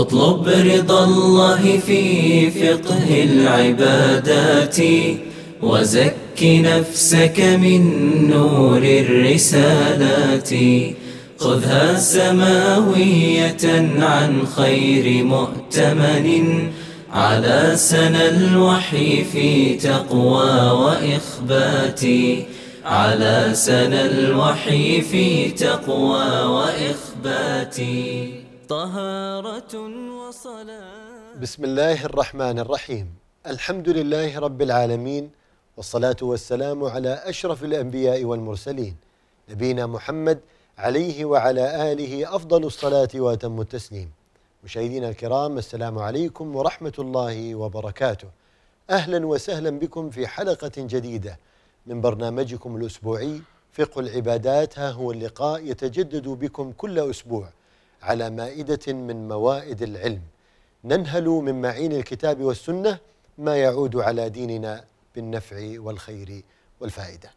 اطلب رضا الله في فقه العبادات وزك نفسك من نور الرسالات خذها سماوية عن خير مؤتمن على سنى الوحي في تقوى وإخبات على سنى الوحي في تقوى وإخبات طهارة وصلاة بسم الله الرحمن الرحيم الحمد لله رب العالمين والصلاة والسلام على أشرف الأنبياء والمرسلين نبينا محمد عليه وعلى آله أفضل الصلاة وأتم التسليم مشاهدينا الكرام السلام عليكم ورحمة الله وبركاته أهلا وسهلا بكم في حلقة جديدة من برنامجكم الأسبوعي فقه العبادات ها هو اللقاء يتجدد بكم كل أسبوع على مائدة من موائد العلم ننهل من معين الكتاب والسنة ما يعود على ديننا بالنفع والخير والفائدة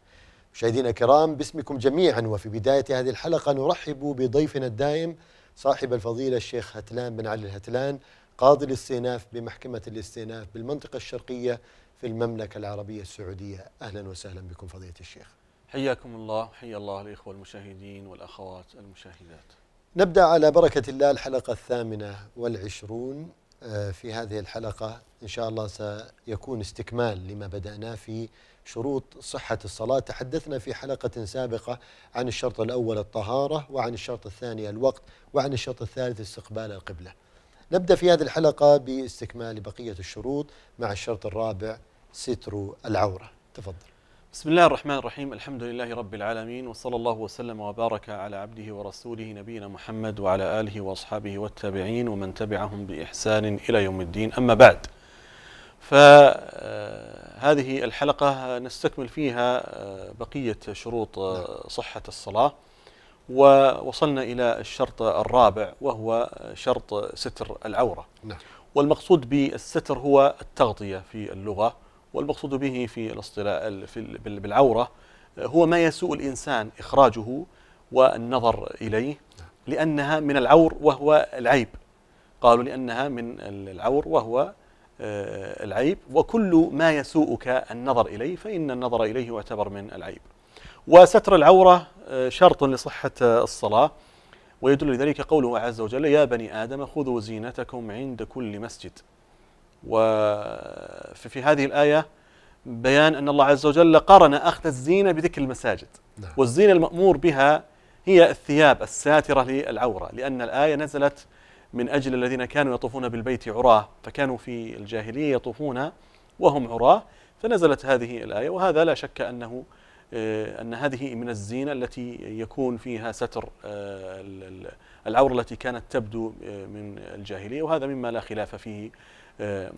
مشاهدينا الكرام باسمكم جميعا وفي بداية هذه الحلقة نرحب بضيفنا الدائم صاحب الفضيلة الشيخ هتلان بن علي الهتلان قاضي الاستئناف بمحكمة الاستئناف بالمنطقة الشرقية في المملكة العربية السعودية أهلا وسهلا بكم فضيلة الشيخ حياكم الله حيا الله الإخوة المشاهدين والأخوات المشاهدات نبدأ على بركة الله الحلقة الثامنة والعشرون آه، في هذه الحلقة إن شاء الله سيكون استكمال لما بدأناه في شروط صحة الصلاة تحدثنا في حلقة سابقة عن الشرط الأول الطهارة وعن الشرط الثاني الوقت وعن الشرط الثالث استقبال القبلة نبدأ في هذه الحلقة باستكمال بقية الشروط مع الشرط الرابع ستر العورة تفضل بسم الله الرحمن الرحيم الحمد لله رب العالمين وصلى الله وسلم وبارك على عبده ورسوله نبينا محمد وعلى آله وأصحابه والتابعين ومن تبعهم بإحسان إلى يوم الدين أما بعد فهذه الحلقة نستكمل فيها بقية شروط صحة الصلاة ووصلنا إلى الشرط الرابع وهو شرط ستر العورة نعم. والمقصود بالستر هو التغطية في اللغة والمقصود به في الاصطلاح في بالعورة آه، هو ما يسوء الإنسان إخراجه والنظر إليه لأنها من العور وهو العيب قالوا لأنها من العور وهو آه، العيب وكل ما يسوءك النظر إليه فإن النظر إليه يعتبر من العيب وستر العورة آه، شرط لصحة الصلاة ويدل لذلك قوله عز وجل يا بني آدم خذوا زينتكم عند كل مسجد وفي هذه الآية بيان أن الله عز وجل قرن أخذ الزينة بذكر المساجد نعم. والزينة المأمور بها هي الثياب الساترة للعورة لأن الآية نزلت من أجل الذين كانوا يطوفون بالبيت عراه فكانوا في الجاهلية يطوفون وهم عراه فنزلت هذه الآية وهذا لا شك أنه آه، أن هذه من الزينة التي يكون فيها ستر آه، العورة التي كانت تبدو آه، من الجاهلية وهذا مما لا خلاف فيه آه،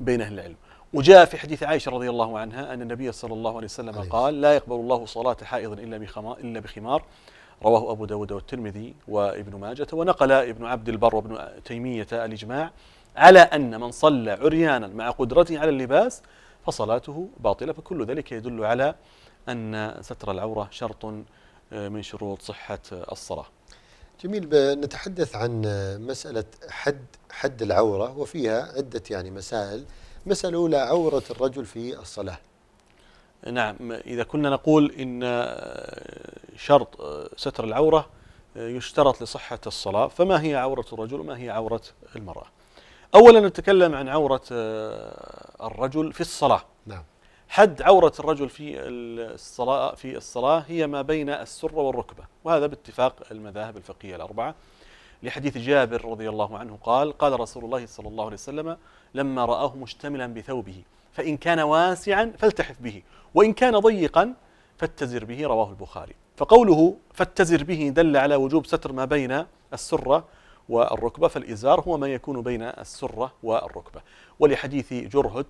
بين أهل العلم وجاء في حديث عائشة رضي الله عنها أن النبي صلى الله عليه وسلم عليه. قال لا يقبل الله صلاة حائض إلا, إلا بخمار رواه أبو داود والترمذي وابن ماجة ونقل ابن عبد البر وابن تيمية الإجماع على أن من صلى عريانا مع قدرته على اللباس فصلاته باطلة فكل ذلك يدل على أن ستر العورة شرط آه، من شروط صحة الصلاة جميل نتحدث عن مسألة حد حد العورة وفيها عدة يعني مسائل مسألة الأولى عورة الرجل في الصلاة نعم إذا كنا نقول إن شرط ستر العورة يشترط لصحة الصلاة فما هي عورة الرجل وما هي عورة المرأة أولا نتكلم عن عورة الرجل في الصلاة نعم حد عورة الرجل في الصلاة في الصلاة هي ما بين السرة والركبة وهذا باتفاق المذاهب الفقهية الأربعة لحديث جابر رضي الله عنه قال قال رسول الله صلى الله عليه وسلم لما رآه مشتملا بثوبه فإن كان واسعا فالتحف به وإن كان ضيقا فاتزر به رواه البخاري فقوله فاتزر به دل على وجوب ستر ما بين السرة والركبة فالإزار هو ما يكون بين السرة والركبة ولحديث جرهد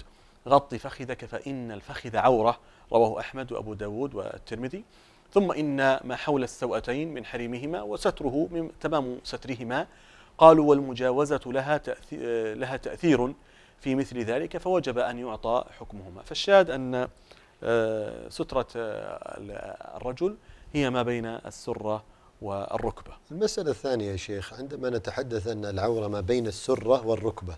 غط فخذك فإن الفخذ عورة رواه أحمد وأبو داود والترمذي ثم إن ما حول السوأتين من حريمهما وستره من تمام سترهما قالوا والمجاوزة لها تأثير, لها تأثير في مثل ذلك فوجب أن يعطى حكمهما فالشاهد أن آه، سترة آه، الرجل هي ما بين السرة والركبة المسألة الثانية يا شيخ عندما نتحدث أن العورة ما بين السرة والركبة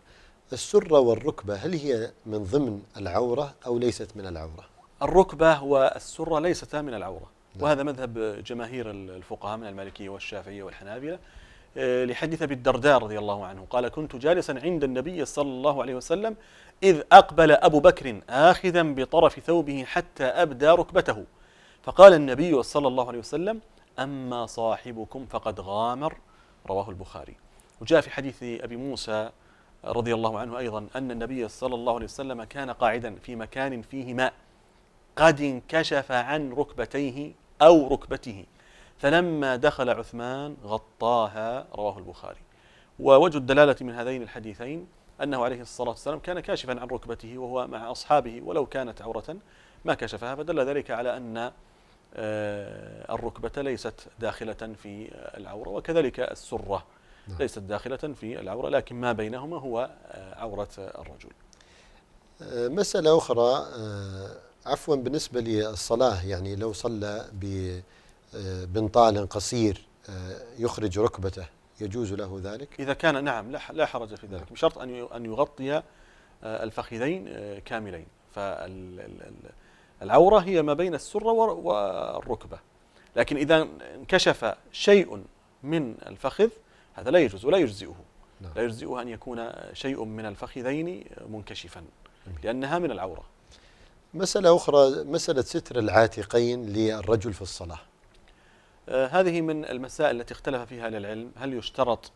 السرة والركبة هل هي من ضمن العورة أو ليست من العورة؟ الركبة والسرة ليستا من العورة نعم. وهذا مذهب جماهير الفقهاء من المالكية والشافعية والحنابلة آه، لحديث أبي الدرداء رضي الله عنه قال كنت جالسا عند النبي صلى الله عليه وسلم إذ أقبل أبو بكر آخذا بطرف ثوبه حتى أبدى ركبته فقال النبي صلى الله عليه وسلم أما صاحبكم فقد غامر رواه البخاري وجاء في حديث أبي موسى رضي الله عنه أيضا أن النبي صلى الله عليه وسلم كان قاعدا في مكان فيه ماء قد انكشف عن ركبتيه أو ركبته فلما دخل عثمان غطاها رواه البخاري ووجه الدلالة من هذين الحديثين أنه عليه الصلاة والسلام كان كاشفا عن ركبته وهو مع أصحابه ولو كانت عورة ما كشفها فدل ذلك على أن آه، الركبة ليست داخلة في العورة وكذلك السرة نعم. ليست داخلة في العورة لكن ما بينهما هو آه، عورة الرجل آه، مسألة أخرى آه، عفوا بالنسبة للصلاة يعني لو صلى بنطال قصير يخرج ركبته يجوز له ذلك إذا كان نعم لا حرج في ذلك نعم. بشرط أن يغطي الفخذين كاملين فالعورة هي ما بين السرة والركبة لكن إذا انكشف شيء من الفخذ هذا لا يجوز ولا يجزئه نعم. لا يجزئه أن يكون شيء من الفخذين منكشفا لأنها من العورة مسألة أخرى مسألة ستر العاتقين للرجل في الصلاة آه هذه من المسائل التي اختلف فيها للعلم هل يشترط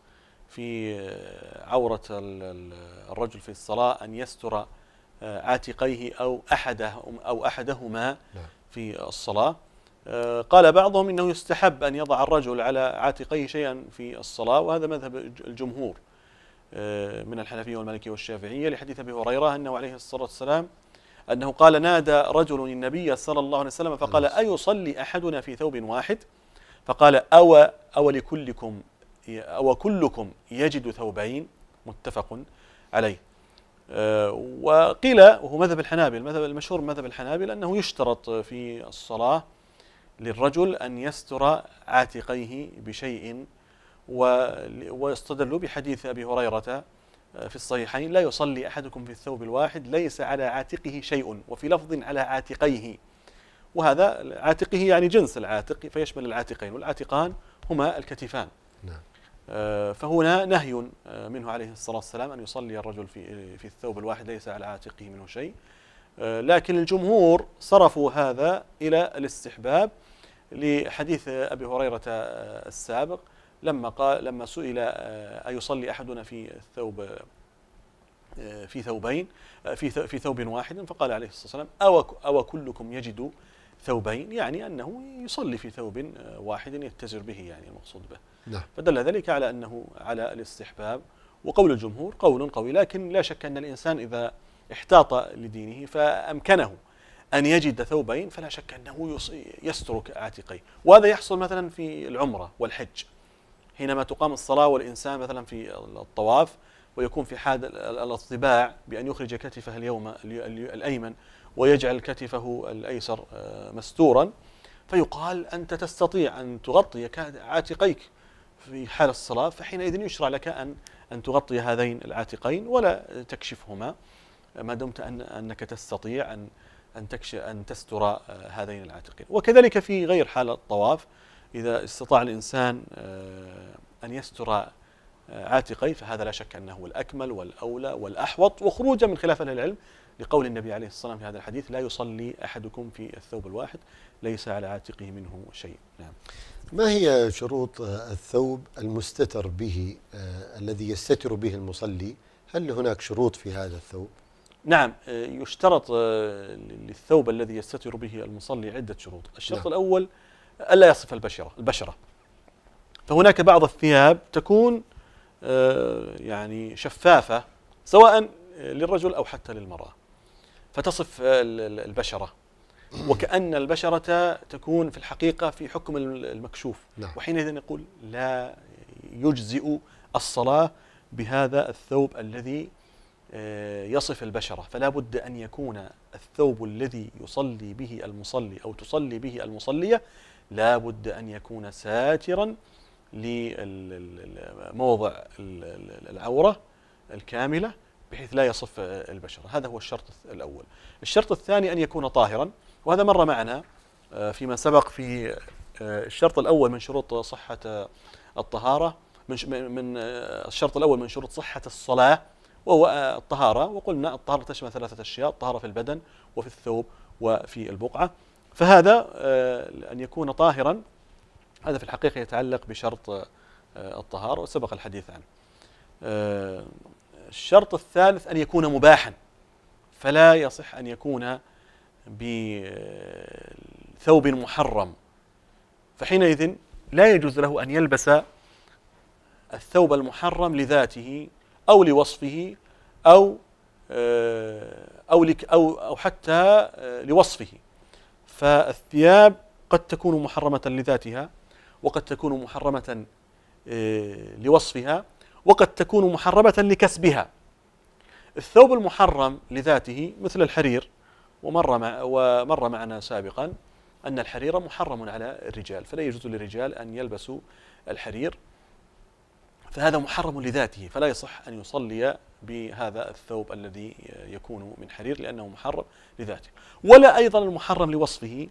في آه، عورة الرجل في الصلاة أن يستر آه، عاتقيه أو أحده أو أحدهما نعم. في الصلاة آه، قال بعضهم انه يستحب ان يضع الرجل على عاتقيه شيئا في الصلاه وهذا مذهب الجمهور آه، من الحنفيه والمالكيه والشافعيه لحديث ابي هريره انه عليه الصلاه والسلام انه قال نادى رجل النبي صلى الله عليه وسلم فقال نعم. ايصلي احدنا في ثوب واحد فقال أو أو لكلكم أو كلكم يجد ثوبين متفق عليه آه، وقيل وهو مذهب الحنابل المذهب المشهور مذهب الحنابل أنه يشترط في الصلاة للرجل أن يستر عاتقيه بشيء واستدلوا بحديث أبي هريرة آه، في الصحيحين لا يصلي أحدكم في الثوب الواحد ليس على عاتقه شيء وفي لفظ على عاتقيه وهذا عاتقه يعني جنس العاتق فيشمل العاتقين والعاتقان هما الكتفان نعم. آه، فهنا نهي آه، منه عليه الصلاة والسلام أن يصلي الرجل في, في الثوب الواحد ليس على عاتقه منه شيء آه، لكن الجمهور صرفوا هذا إلى الاستحباب لحديث أبي هريرة آه، السابق لما قال لما سئل آه، أيصلي أحدنا في الثوب في ثوبين في في ثوب واحد فقال عليه الصلاة والسلام أو أو كلكم يجد ثوبين يعني أنه يصلي في ثوب واحد يتزر به يعني المقصود به نعم. فدل ذلك على أنه على الاستحباب وقول الجمهور قول قوي لكن لا شك أن الإنسان إذا احتاط لدينه فأمكنه أن يجد ثوبين فلا شك أنه يستر عاتقيه وهذا يحصل مثلا في العمرة والحج حينما تقام الصلاة والإنسان مثلا في الطواف ويكون في حال الاطباع بأن يخرج كتفه اليوم الأيمن ويجعل كتفه الأيسر آه، مستورا فيقال أنت تستطيع أن تغطي عاتقيك في حال الصلاة فحينئذ يشرع لك أن أن تغطي هذين العاتقين ولا تكشفهما ما دمت أن أنك تستطيع أن أن تكش أن تستر آه، هذين العاتقين وكذلك في غير حال الطواف إذا استطاع الإنسان آه، أن يستر آه، عاتقيه فهذا لا شك أنه الأكمل والأولى والأحوط وخروجا من خلاف أهل العلم لقول النبي عليه الصلاة والسلام في هذا الحديث لا يصلي أحدكم في الثوب الواحد ليس على عاتقه منه شيء نعم ما هي شروط الثوب المستتر به الذي يستتر به المصلي هل هناك شروط في هذا الثوب نعم آه، يشترط آه، للثوب الذي يستتر به المصلي عدة شروط نعم. الشرط نعم. الأول ألا يصف البشرة البشرة فهناك بعض الثياب تكون آه، يعني شفافة سواء للرجل أو حتى للمرأة فتصف البشرة وكأن البشرة تكون في الحقيقة في حكم المكشوف نعم. وحينئذ يقول لا يجزئ الصلاة بهذا الثوب الذي آه، يصف البشرة فلا بد أن يكون الثوب الذي يصلي به المصلي أو تصلي به المصلية لا بد أن يكون ساترا لموضع العورة الكاملة بحيث لا يصف البشرة هذا هو الشرط الأول الشرط الثاني أن يكون طاهرا وهذا مر معنا آه، فيما سبق في آه، الشرط الأول من شروط صحة الطهارة من الشرط الأول من شروط صحة الصلاة وهو آه، الطهارة وقلنا الطهارة تشمل ثلاثة أشياء الطهارة في البدن وفي الثوب وفي البقعة فهذا آه، أن يكون طاهرا هذا في الحقيقة يتعلق بشرط آه، الطهارة وسبق الحديث عنه الشرط الثالث أن يكون مباحا فلا يصح أن يكون بثوب محرم فحينئذ لا يجوز له أن يلبس الثوب المحرم لذاته أو لوصفه أو آه، أو أو أو حتى آه، لوصفه فالثياب قد تكون محرمة لذاتها وقد تكون محرمة آه، لوصفها وقد تكون محرمة لكسبها الثوب المحرم لذاته مثل الحرير ومر مع ومر معنا سابقا أن الحرير محرم على الرجال فلا يجوز للرجال أن يلبسوا الحرير فهذا محرم لذاته فلا يصح أن يصلي بهذا الثوب الذي يكون من حرير لأنه محرم لذاته ولا أيضا المحرم لوصفه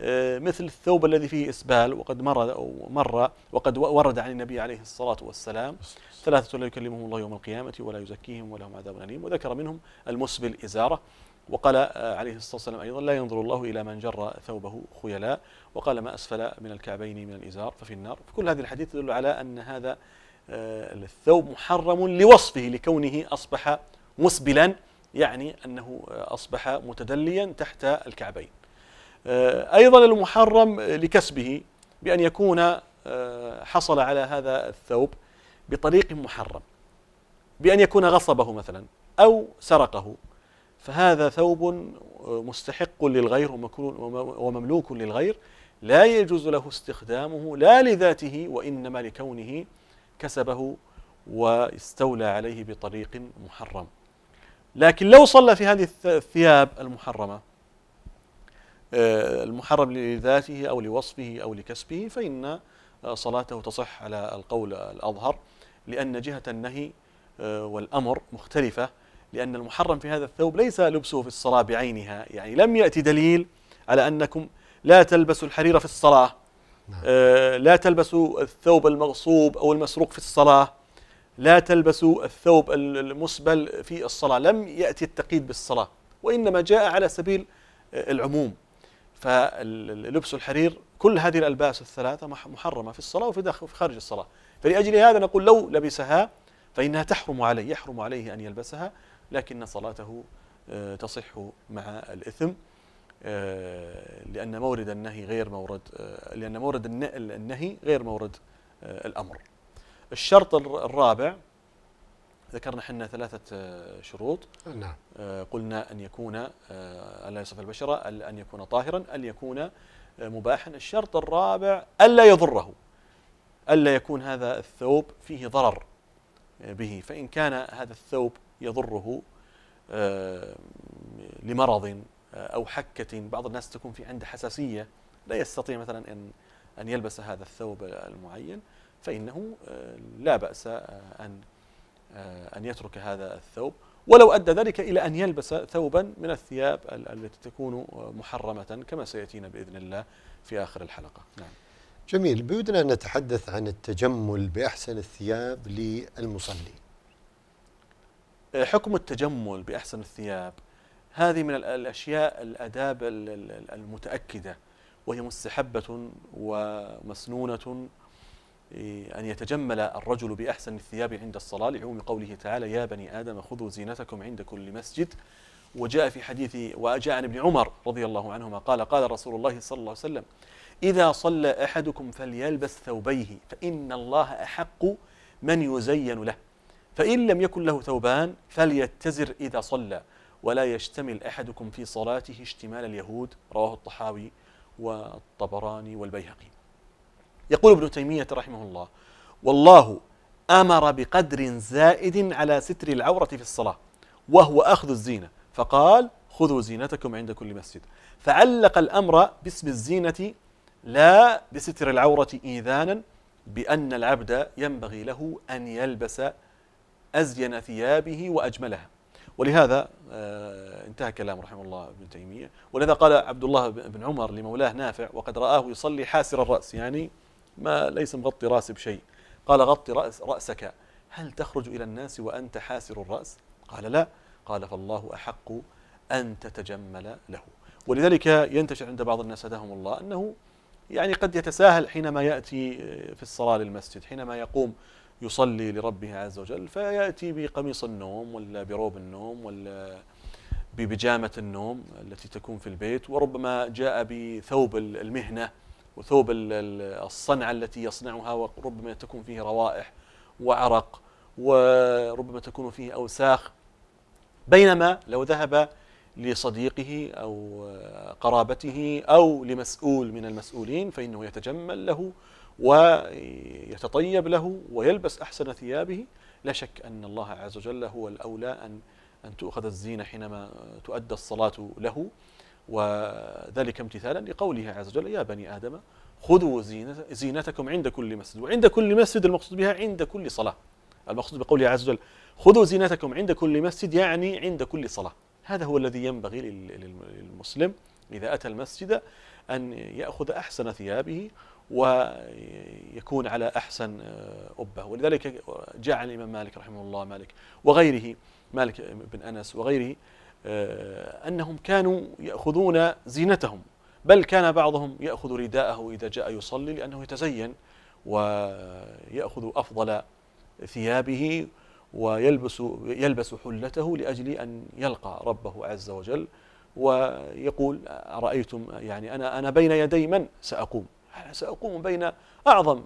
آه، مثل الثوب الذي فيه إسبال وقد مر أو مر وقد ورد عن النبي عليه الصلاة والسلام ثلاثة لا يكلمهم الله يوم القيامة ولا يزكيهم ولهم عذاب أليم وذكر منهم المسبل إزارة وقال آه، عليه الصلاة والسلام أيضا لا ينظر الله إلى من جر ثوبه خيلاء وقال ما أسفل من الكعبين من الإزار ففي النار فكل هذه الحديث تدل على أن هذا آه، الثوب محرم لوصفه لكونه أصبح مسبلا يعني أنه أصبح متدليا تحت الكعبين آه، أيضا المحرم لكسبه بأن يكون آه، حصل على هذا الثوب بطريق محرم بأن يكون غصبه مثلا أو سرقه فهذا ثوب مستحق للغير ومملوك للغير لا يجوز له استخدامه لا لذاته وإنما لكونه كسبه واستولى عليه بطريق محرم لكن لو صلى في هذه الثياب المحرمة آه، المحرم لذاته أو لوصفه أو لكسبه فإن آه، صلاته تصح على القول الأظهر لأن جهة النهي آه، والأمر مختلفة لأن المحرم في هذا الثوب ليس لبسه في الصلاة بعينها يعني لم يأتي دليل على أنكم لا تلبسوا الحرير في الصلاة نعم. آه، لا تلبسوا الثوب المغصوب أو المسروق في الصلاة لا تلبسوا الثوب المسبل في الصلاة لم يأتي التقييد بالصلاة وإنما جاء على سبيل آه، العموم فلبس الحرير كل هذه الألباس الثلاثة محرمة في الصلاة وفي داخل وفي خارج الصلاة فلأجل هذا نقول لو لبسها فإنها تحرم عليه يحرم عليه أن يلبسها لكن صلاته آه، تصح مع الإثم آه، لأن مورد النهي غير مورد آه، لأن مورد النهي غير مورد آه، الأمر الشرط الرابع ذكرنا حنا ثلاثة شروط نعم قلنا أن يكون ألا يصف البشرة أن يكون طاهرا أن يكون مباحا الشرط الرابع ألا يضره ألا يكون هذا الثوب فيه ضرر به فإن كان هذا الثوب يضره لمرض او حكه بعض الناس تكون في عنده حساسيه لا يستطيع مثلا ان ان يلبس هذا الثوب المعين فانه آه، لا باس آه، ان آه، ان يترك هذا الثوب ولو ادى ذلك الى ان يلبس ثوبا من الثياب التي تكون محرمه كما سياتينا باذن الله في اخر الحلقه نعم جميل بودنا نتحدث عن التجمل باحسن الثياب للمصلي حكم التجمل باحسن الثياب هذه من الأشياء الأداب المتأكدة وهي مستحبة ومسنونة إيه، أن يتجمل الرجل بأحسن الثياب عند الصلاة لعموم قوله تعالى يا بني آدم خذوا زينتكم عند كل مسجد وجاء في حديث وجاء عن ابن عمر رضي الله عنهما قال قال رسول الله صلى الله عليه وسلم إذا صلى أحدكم فليلبس ثوبيه فإن الله أحق من يزين له فإن لم يكن له ثوبان فليتزر إذا صلى ولا يشتمل أحدكم في صلاته اشتمال اليهود رواه الطحاوي والطبراني والبيهقي يقول ابن تيمية رحمه الله والله أمر بقدر زائد على ستر العورة في الصلاة وهو أخذ الزينة فقال خذوا زينتكم عند كل مسجد فعلق الأمر باسم الزينة لا بستر العورة إيذانا بأن العبد ينبغي له أن يلبس أزين ثيابه وأجملها ولهذا آه، انتهى كلام رحمه الله ابن تيمية ولذا قال عبد الله بن عمر لمولاه نافع وقد رآه يصلي حاسر الرأس يعني ما ليس مغطي رأس بشيء قال غطي رأس رأسك هل تخرج إلى الناس وأنت حاسر الرأس قال لا قال فالله أحق أن تتجمل له ولذلك ينتشر عند بعض الناس هداهم الله أنه يعني قد يتساهل حينما يأتي في الصلاة للمسجد حينما يقوم يصلي لربه عز وجل فيأتي بقميص النوم ولا بروب النوم ولا ببجامة النوم التي تكون في البيت وربما جاء بثوب المهنة وثوب الصنعة التي يصنعها وربما تكون فيه روائح وعرق وربما تكون فيه أوساخ بينما لو ذهب لصديقه أو قرابته أو لمسؤول من المسؤولين فإنه يتجمل له ويتطيب له ويلبس أحسن ثيابه لا شك أن الله عز وجل هو الأولى أن أن تؤخذ الزينة حينما تؤدى الصلاة له وذلك امتثالا لقوله عز وجل يا بني آدم خذوا زينتكم عند كل مسجد وعند كل مسجد المقصود بها عند كل صلاة المقصود بقوله عز وجل خذوا زينتكم عند كل مسجد يعني عند كل صلاة هذا هو الذي ينبغي للمسلم إذا أتى المسجد أن يأخذ أحسن ثيابه ويكون على أحسن آه، أبه ولذلك جعل الإمام مالك رحمه الله مالك وغيره مالك بن أنس وغيره آه، أنهم كانوا يأخذون زينتهم بل كان بعضهم يأخذ رداءه إذا جاء يصلي لأنه يتزين ويأخذ أفضل ثيابه ويلبس يلبس حلته لأجل أن يلقى ربه عز وجل ويقول أرأيتم يعني أنا أنا بين يدي من سأقوم سأقوم بين أعظم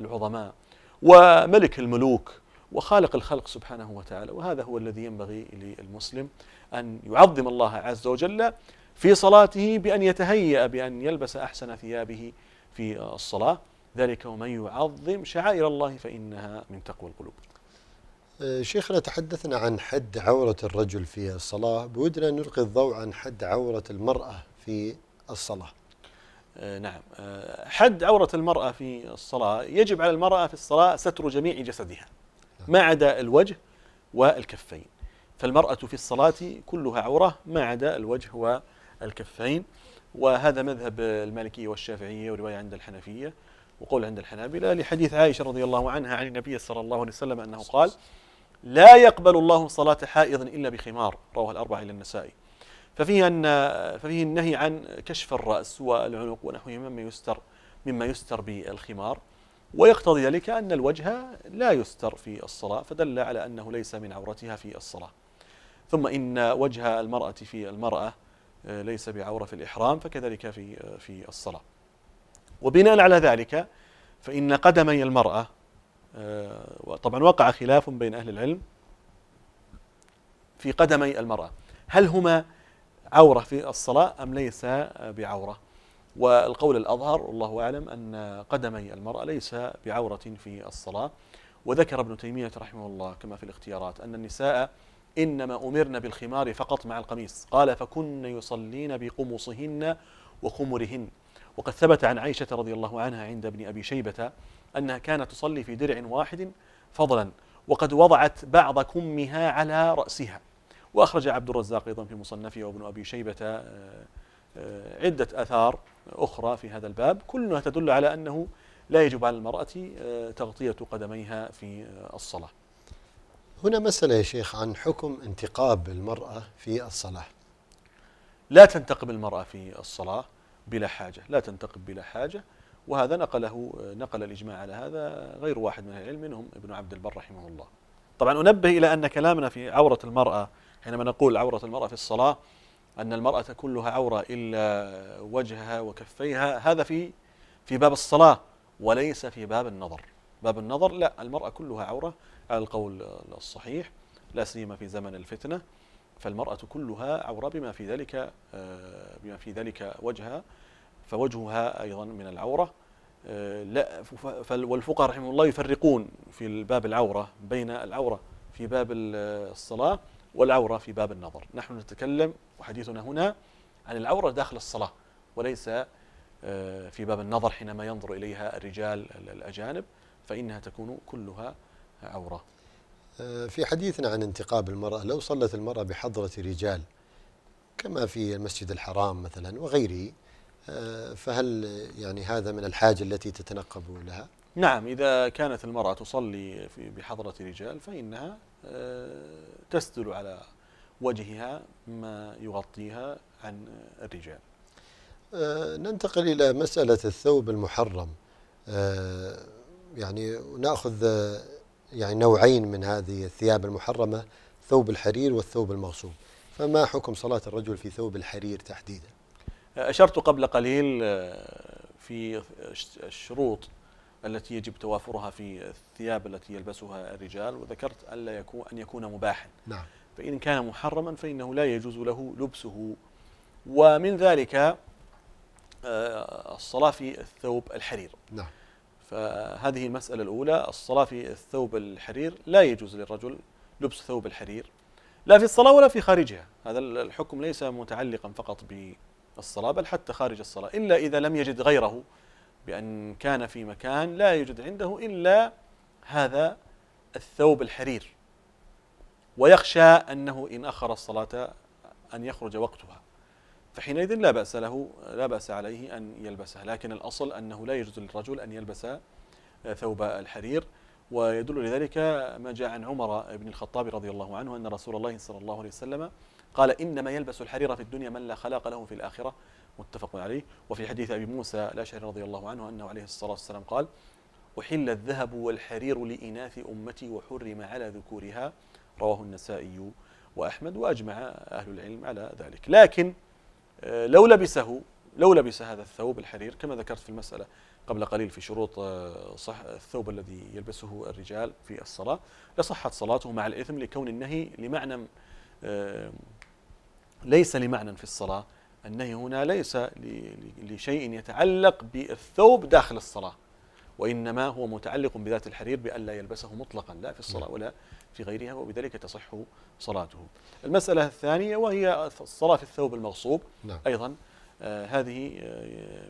العظماء وملك الملوك وخالق الخلق سبحانه وتعالى وهذا هو الذي ينبغي للمسلم أن يعظم الله عز وجل في صلاته بأن يتهيأ بأن يلبس أحسن ثيابه في الصلاة ذلك ومن يعظم شعائر الله فإنها من تقوى القلوب آه، شيخنا تحدثنا عن حد عورة الرجل في الصلاة بودنا نلقي الضوء عن حد عورة المرأة في الصلاة آه، نعم آه، حد عورة المرأة في الصلاة يجب على المرأة في الصلاة ستر جميع جسدها ما عدا الوجه والكفين فالمرأة في الصلاة كلها عورة ما عدا الوجه والكفين وهذا مذهب المالكية والشافعية ورواية عند الحنفية وقول عند الحنابلة لحديث عائشة رضي الله عنها عن النبي صلى الله عليه وسلم أنه قال لا يقبل الله صلاة حائض إلا بخمار رواه الأربعة إلى النسائي ففيه أن ففيه النهي عن كشف الرأس والعنق ونحوه مما يستر مما يستر بالخمار ويقتضي ذلك أن الوجه لا يستر في الصلاة فدل على أنه ليس من عورتها في الصلاة ثم إن وجه المرأة في المرأة آه، ليس بعورة في الإحرام فكذلك في آه، في الصلاة وبناء على ذلك فإن قدمي المرأة آه، طبعا وقع خلاف بين أهل العلم في قدمي المرأة هل هما عورة في الصلاة أم ليس بعورة والقول الأظهر والله أعلم أن قدمي المرأة ليس بعورة في الصلاة وذكر ابن تيمية رحمه الله كما في الاختيارات أن النساء إنما أمرن بالخمار فقط مع القميص قال فكن يصلين بقمصهن وخمرهن وقد ثبت عن عائشة رضي الله عنها عند ابن أبي شيبة أنها كانت تصلي في درع واحد فضلا وقد وضعت بعض كمها على رأسها وأخرج عبد الرزاق أيضا في مصنفه وابن أبي شيبة آه، آه، عدة آثار أخرى في هذا الباب كلها تدل على أنه لا يجب على المرأة آه، تغطية قدميها في الصلاة هنا مسألة يا شيخ عن حكم انتقاب المرأة في الصلاة لا تنتقب المرأة في الصلاة بلا حاجة لا تنتقب بلا حاجة وهذا نقله نقل الإجماع على هذا غير واحد من العلم منهم ابن عبد البر رحمه الله طبعا أنبه إلى أن كلامنا في عورة المرأة حينما نقول عورة المرأة في الصلاة أن المرأة كلها عورة إلا وجهها وكفيها هذا في في باب الصلاة وليس في باب النظر باب النظر لا المرأة كلها عورة على القول الصحيح لا سيما في زمن الفتنة فالمرأة كلها عورة بما في ذلك آه، بما في ذلك وجهها فوجهها أيضا من العورة آه، لا والفقهاء رحمه الله يفرقون في باب العورة بين العورة في باب الصلاة والعورة في باب النظر نحن نتكلم وحديثنا هنا عن العورة داخل الصلاة وليس آه، في باب النظر حينما ينظر إليها الرجال الأجانب فإنها تكون كلها عورة آه، في حديثنا عن انتقاب المرأة لو صلت المرأة بحضرة رجال كما في المسجد الحرام مثلا وغيره آه، فهل يعني هذا من الحاجة التي تتنقب لها؟ نعم إذا كانت المرأة تصلي بحضرة رجال فإنها آه، تستر على وجهها ما يغطيها عن الرجال آه، ننتقل إلى مسألة الثوب المحرم آه، يعني نأخذ يعني نوعين من هذه الثياب المحرمة ثوب الحرير والثوب المغصوب فما حكم صلاة الرجل في ثوب الحرير تحديدا أشرت قبل قليل في الشروط التي يجب توافرها في الثياب التي يلبسها الرجال وذكرت ألا يكون أن يكون مباحا نعم. فإن كان محرما فإنه لا يجوز له لبسه ومن ذلك آه، الصلاة في الثوب الحرير نعم. فهذه المسألة الأولى الصلاة في الثوب الحرير لا يجوز للرجل لبس ثوب الحرير لا في الصلاة ولا في خارجها هذا الحكم ليس متعلقا فقط بالصلاة بل حتى خارج الصلاة إلا إذا لم يجد غيره بأن كان في مكان لا يوجد عنده إلا هذا الثوب الحرير ويخشى أنه إن أخر الصلاة أن يخرج وقتها فحينئذ لا بأس له لا بأس عليه أن يلبسه لكن الأصل أنه لا يجوز للرجل أن يلبس ثوب الحرير ويدل لذلك ما جاء عن عمر بن الخطاب رضي الله عنه أن رسول الله صلى الله عليه وسلم قال إنما يلبس الحرير في الدنيا من لا خلاق له في الآخرة متفق عليه وفي حديث أبي موسى الأشعري رضي الله عنه أنه عليه الصلاة والسلام قال أحل الذهب والحرير لإناث أمتي وحرم على ذكورها رواه النسائي وأحمد وأجمع أهل العلم على ذلك لكن آه، لو لبسه لو لبس هذا الثوب الحرير كما ذكرت في المسألة قبل قليل في شروط آه، صح الثوب الذي يلبسه الرجال في الصلاة لصحت صلاته مع الإثم لكون النهي لمعنى آه، ليس لمعنى في الصلاة النهي هنا ليس لشيء يتعلق بالثوب داخل الصلاة وإنما هو متعلق بذات الحرير بأن لا يلبسه مطلقا لا في الصلاة نعم. ولا في غيرها وبذلك تصح صلاته المسألة الثانية وهي الصلاة في الثوب المغصوب نعم. أيضا آه، هذه آه،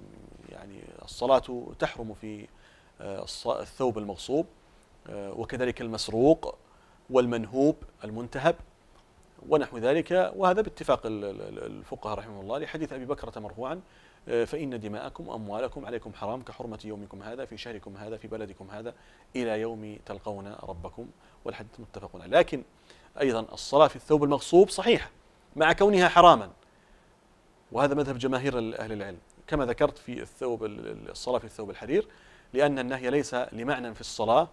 يعني الصلاة تحرم في آه، الثوب المغصوب وكذلك المسروق والمنهوب المنتهب ونحو ذلك وهذا باتفاق الفقهاء رحمه الله لحديث أبي بكرة مرفوعا آه، فإن دماءكم وأموالكم عليكم حرام كحرمة يومكم هذا في شهركم هذا في بلدكم هذا إلى يوم تلقون ربكم والحديث متفق عليه لكن أيضا الصلاة في الثوب المغصوب صحيحة مع كونها حراما وهذا مذهب جماهير أهل العلم كما ذكرت في الثوب الصلاة في الثوب الحرير لأن النهي ليس لمعنى في الصلاة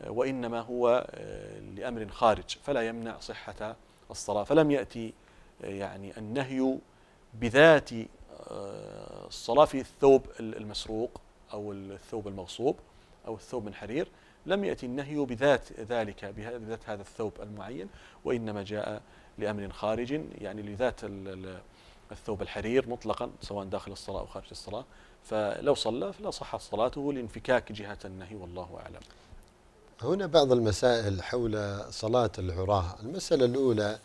آه، وإنما هو آه، لأمر خارج فلا يمنع صحة الصلاة فلم يأتي آه، يعني النهي بذات آه، الصلاة في الثوب المسروق أو الثوب المغصوب أو الثوب من حرير لم يأتي النهي بذات ذلك بذات هذا الثوب المعين وإنما جاء لأمر خارج يعني لذات الثوب الحرير مطلقا سواء داخل الصلاة أو خارج الصلاة فلو صلى فلا صحت صلاته لانفكاك جهة النهي والله أعلم هنا بعض المسائل حول صلاة العراة المسألة الأولى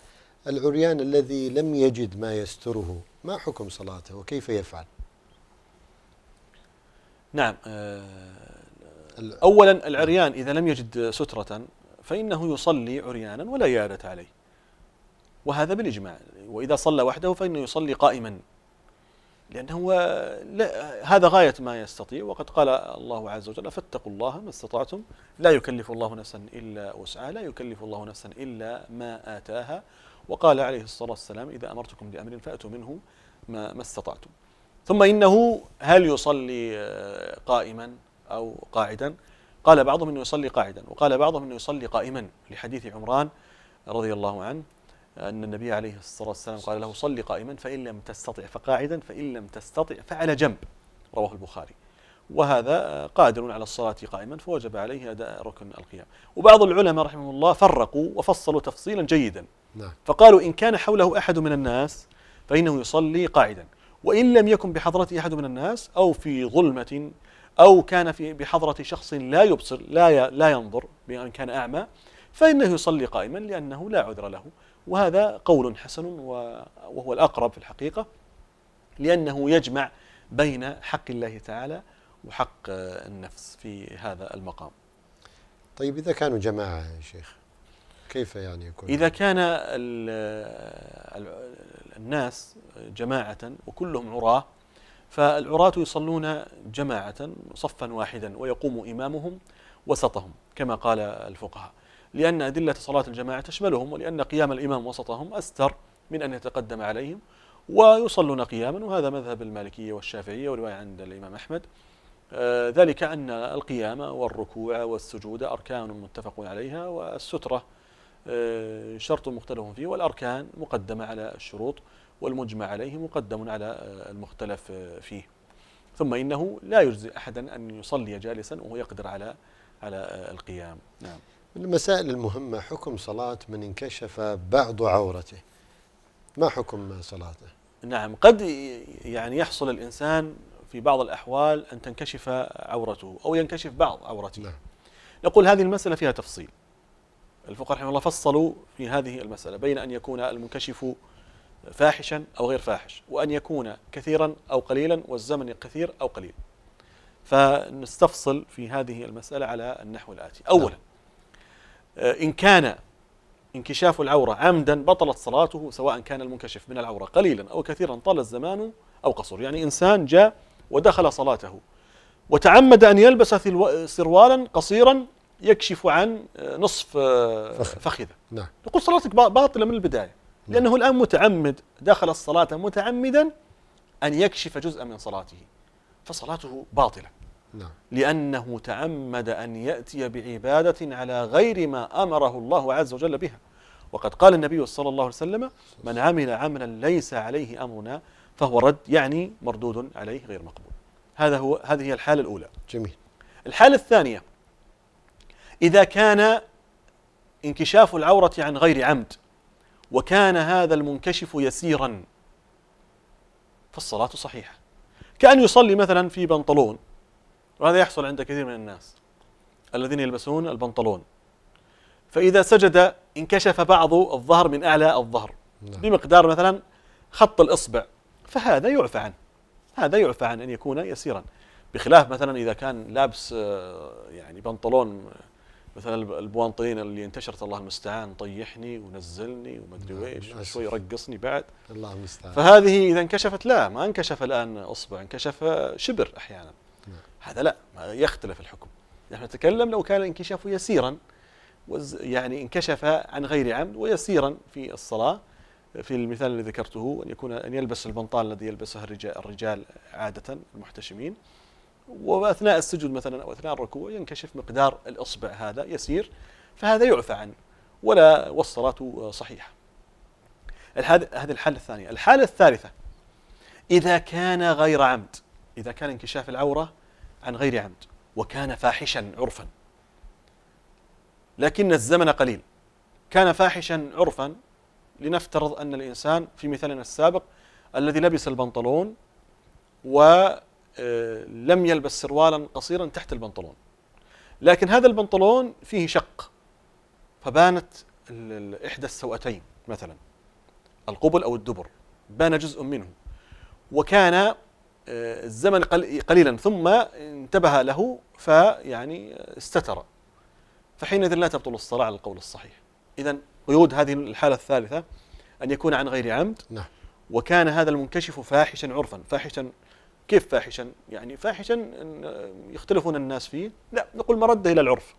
العريان الذي لم يجد ما يستره ما حكم صلاته وكيف يفعل نعم آه، أولا العريان إذا لم يجد سترة فإنه يصلي عريانا ولا يادة عليه وهذا بالإجماع وإذا صلى وحده فإنه يصلي قائما لأنه هو لا هذا غاية ما يستطيع وقد قال الله عز وجل فاتقوا الله ما استطعتم لا يكلف الله نفسا إلا وسعها لا يكلف الله نفسا إلا ما آتاها وقال عليه الصلاة والسلام إذا أمرتكم بأمر فأتوا منه ما, ما استطعتم ثم إنه هل يصلي آه، قائما أو قاعدا قال بعضهم أنه يصلي قاعدا وقال بعضهم أنه يصلي قائما لحديث عمران رضي الله عنه أن النبي عليه الصلاة والسلام قال له صل قائما فإن لم تستطع فقاعدا فإن لم تستطع فعلى جنب رواه البخاري وهذا قادر على الصلاة قائما فوجب عليه أداء ركن القيام وبعض العلماء رحمه الله فرقوا وفصلوا تفصيلا جيدا نعم. فقالوا إن كان حوله أحد من الناس فإنه يصلي قاعدا وإن لم يكن بحضرته أحد من الناس أو في ظلمة أو كان في بحضرة شخص لا يبصر لا لا ينظر بأن كان أعمى فإنه يصلي قائما لأنه لا عذر له وهذا قول حسن وهو الأقرب في الحقيقة لأنه يجمع بين حق الله تعالى وحق النفس في هذا المقام طيب إذا كانوا جماعة يا شيخ كيف يعني يكون إذا كان الناس جماعة وكلهم عراة فالعراة يصلون جماعة صفا واحدا ويقوم إمامهم وسطهم كما قال الفقهاء لأن أدلة صلاة الجماعة تشملهم ولأن قيام الإمام وسطهم أستر من أن يتقدم عليهم ويصلون قياما وهذا مذهب المالكية والشافعية ورواية عند الإمام أحمد آه، ذلك أن القيام والركوع والسجود أركان متفق عليها والسترة آه، شرط مختلف فيه والأركان مقدمة على الشروط والمجمع عليه مقدم على آه، المختلف فيه ثم إنه لا يجزي أحدا أن يصلي جالسا وهو يقدر على على القيام نعم المسائل المهمة حكم صلاة من انكشف بعض عورته ما حكم صلاته نعم قد يعني يحصل الإنسان في بعض الأحوال أن تنكشف عورته أو ينكشف بعض عورته نعم. نقول هذه المسألة فيها تفصيل الفقهاء رحمه الله فصلوا في هذه المسألة بين أن يكون المنكشف فاحشا أو غير فاحش وأن يكون كثيرا أو قليلا والزمن كثير أو قليل فنستفصل في هذه المسألة على النحو الآتي أولا نعم. آه، إن كان انكشاف العورة عمدا بطلت صلاته سواء كان المنكشف من العورة قليلا أو كثيرا طال الزمان أو قصر يعني إنسان جاء ودخل صلاته وتعمد أن يلبس سروالا قصيرا يكشف عن آه، نصف آه، فخذه نعم. نقول صلاتك باطلة من البداية نعم. لأنه الآن متعمد دخل الصلاة متعمدا أن يكشف جزءا من صلاته فصلاته باطلة نعم. لأنه تعمد أن يأتي بعبادة على غير ما أمره الله عز وجل بها وقد قال النبي صلى الله عليه وسلم من عمل عملا ليس عليه أمرنا فهو رد يعني مردود عليه غير مقبول هذا هو هذه هي الحالة الأولى جميل الحالة الثانية إذا كان انكشاف العورة عن غير عمد وكان هذا المنكشف يسيرا فالصلاة صحيحة كأن يصلي مثلا في بنطلون وهذا يحصل عند كثير من الناس الذين يلبسون البنطلون فإذا سجد انكشف بعض الظهر من أعلى الظهر نعم. بمقدار مثلا خط الإصبع فهذا يعفى عنه هذا يعفى عن أن يكون يسيرا بخلاف مثلا إذا كان لابس آه، يعني بنطلون مثلا البوانطين اللي انتشرت الله المستعان طيحني ونزلني ومدري نعم، ويش وشوي رقصني بعد الله المستعان فهذه إذا انكشفت لا ما انكشف الآن إصبع انكشف شبر أحيانا هذا لا يختلف الحكم نحن نتكلم لو كان الانكشاف يسيرا يعني انكشف عن غير عمد ويسيرا في الصلاة في المثال الذي ذكرته أن يكون أن يلبس البنطال الذي يلبسه الرجال عادة المحتشمين وأثناء السجود مثلا أو أثناء الركوع ينكشف مقدار الإصبع هذا يسير فهذا يعفى عنه ولا والصلاة صحيحة هذه الحالة الثانية الحالة الثالثة إذا كان غير عمد إذا كان انكشاف العورة عن غير عمد وكان فاحشا عرفا لكن الزمن قليل كان فاحشا عرفا لنفترض أن الإنسان في مثالنا السابق الذي لبس البنطلون ولم آه، يلبس سروالا قصيرا تحت البنطلون لكن هذا البنطلون فيه شق فبانت إحدى السوأتين مثلا القبل أو الدبر بان جزء منه وكان آه، الزمن قليلا ثم انتبه له فيعني استتر فحينئذ لا تبطل الصلاة على القول الصحيح إذا قيود هذه الحالة الثالثة أن يكون عن غير عمد نعم وكان هذا المنكشف فاحشا عرفا فاحشا كيف فاحشا يعني فاحشا يختلفون الناس فيه لا نقول مرده إلى العرف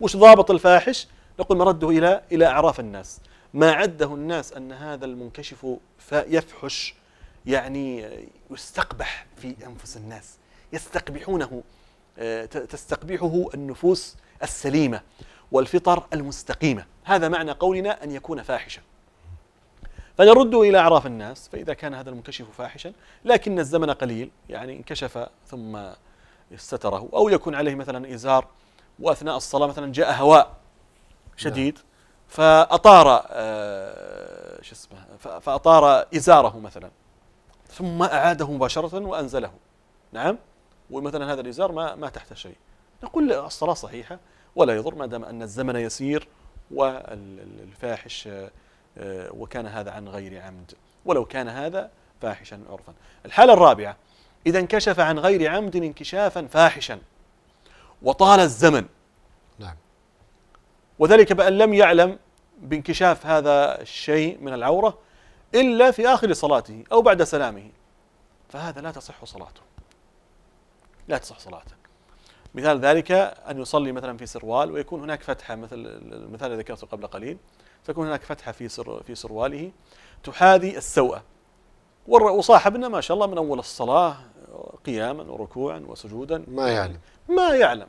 وش ضابط الفاحش نقول مرده إلى إلى أعراف الناس ما عده الناس أن هذا المنكشف يفحش يعني يستقبح في أنفس الناس يستقبحونه آه، تستقبحه النفوس السليمة والفطر المستقيمة هذا معنى قولنا أن يكون فاحشا فنرده إلى أعراف الناس فإذا كان هذا المنكشف فاحشا لكن الزمن قليل يعني انكشف ثم ستره أو يكون عليه مثلا إزار وأثناء الصلاة مثلا جاء هواء شديد نعم. فأطار آه، شو اسمه فأطار إزاره مثلا ثم أعاده مباشرة وأنزله نعم ومثلا هذا الإزار ما, ما تحت شيء نقول الصلاة صحيحة ولا يضر ما دام أن الزمن يسير والفاحش آه، وكان هذا عن غير عمد ولو كان هذا فاحشا عرفا الحالة الرابعة إذا انكشف عن غير عمد انكشافا فاحشا وطال الزمن نعم وذلك بأن لم يعلم بانكشاف هذا الشيء من العورة إلا في آخر صلاته أو بعد سلامه فهذا لا تصح صلاته لا تصح صلاته مثال ذلك أن يصلي مثلا في سروال ويكون هناك فتحة مثل المثال الذي ذكرته قبل قليل تكون هناك فتحة في سر في سرواله تحاذي السوء وصاحبنا ما شاء الله من أول الصلاة قياما وركوعا وسجودا ما يعلم ما يعلم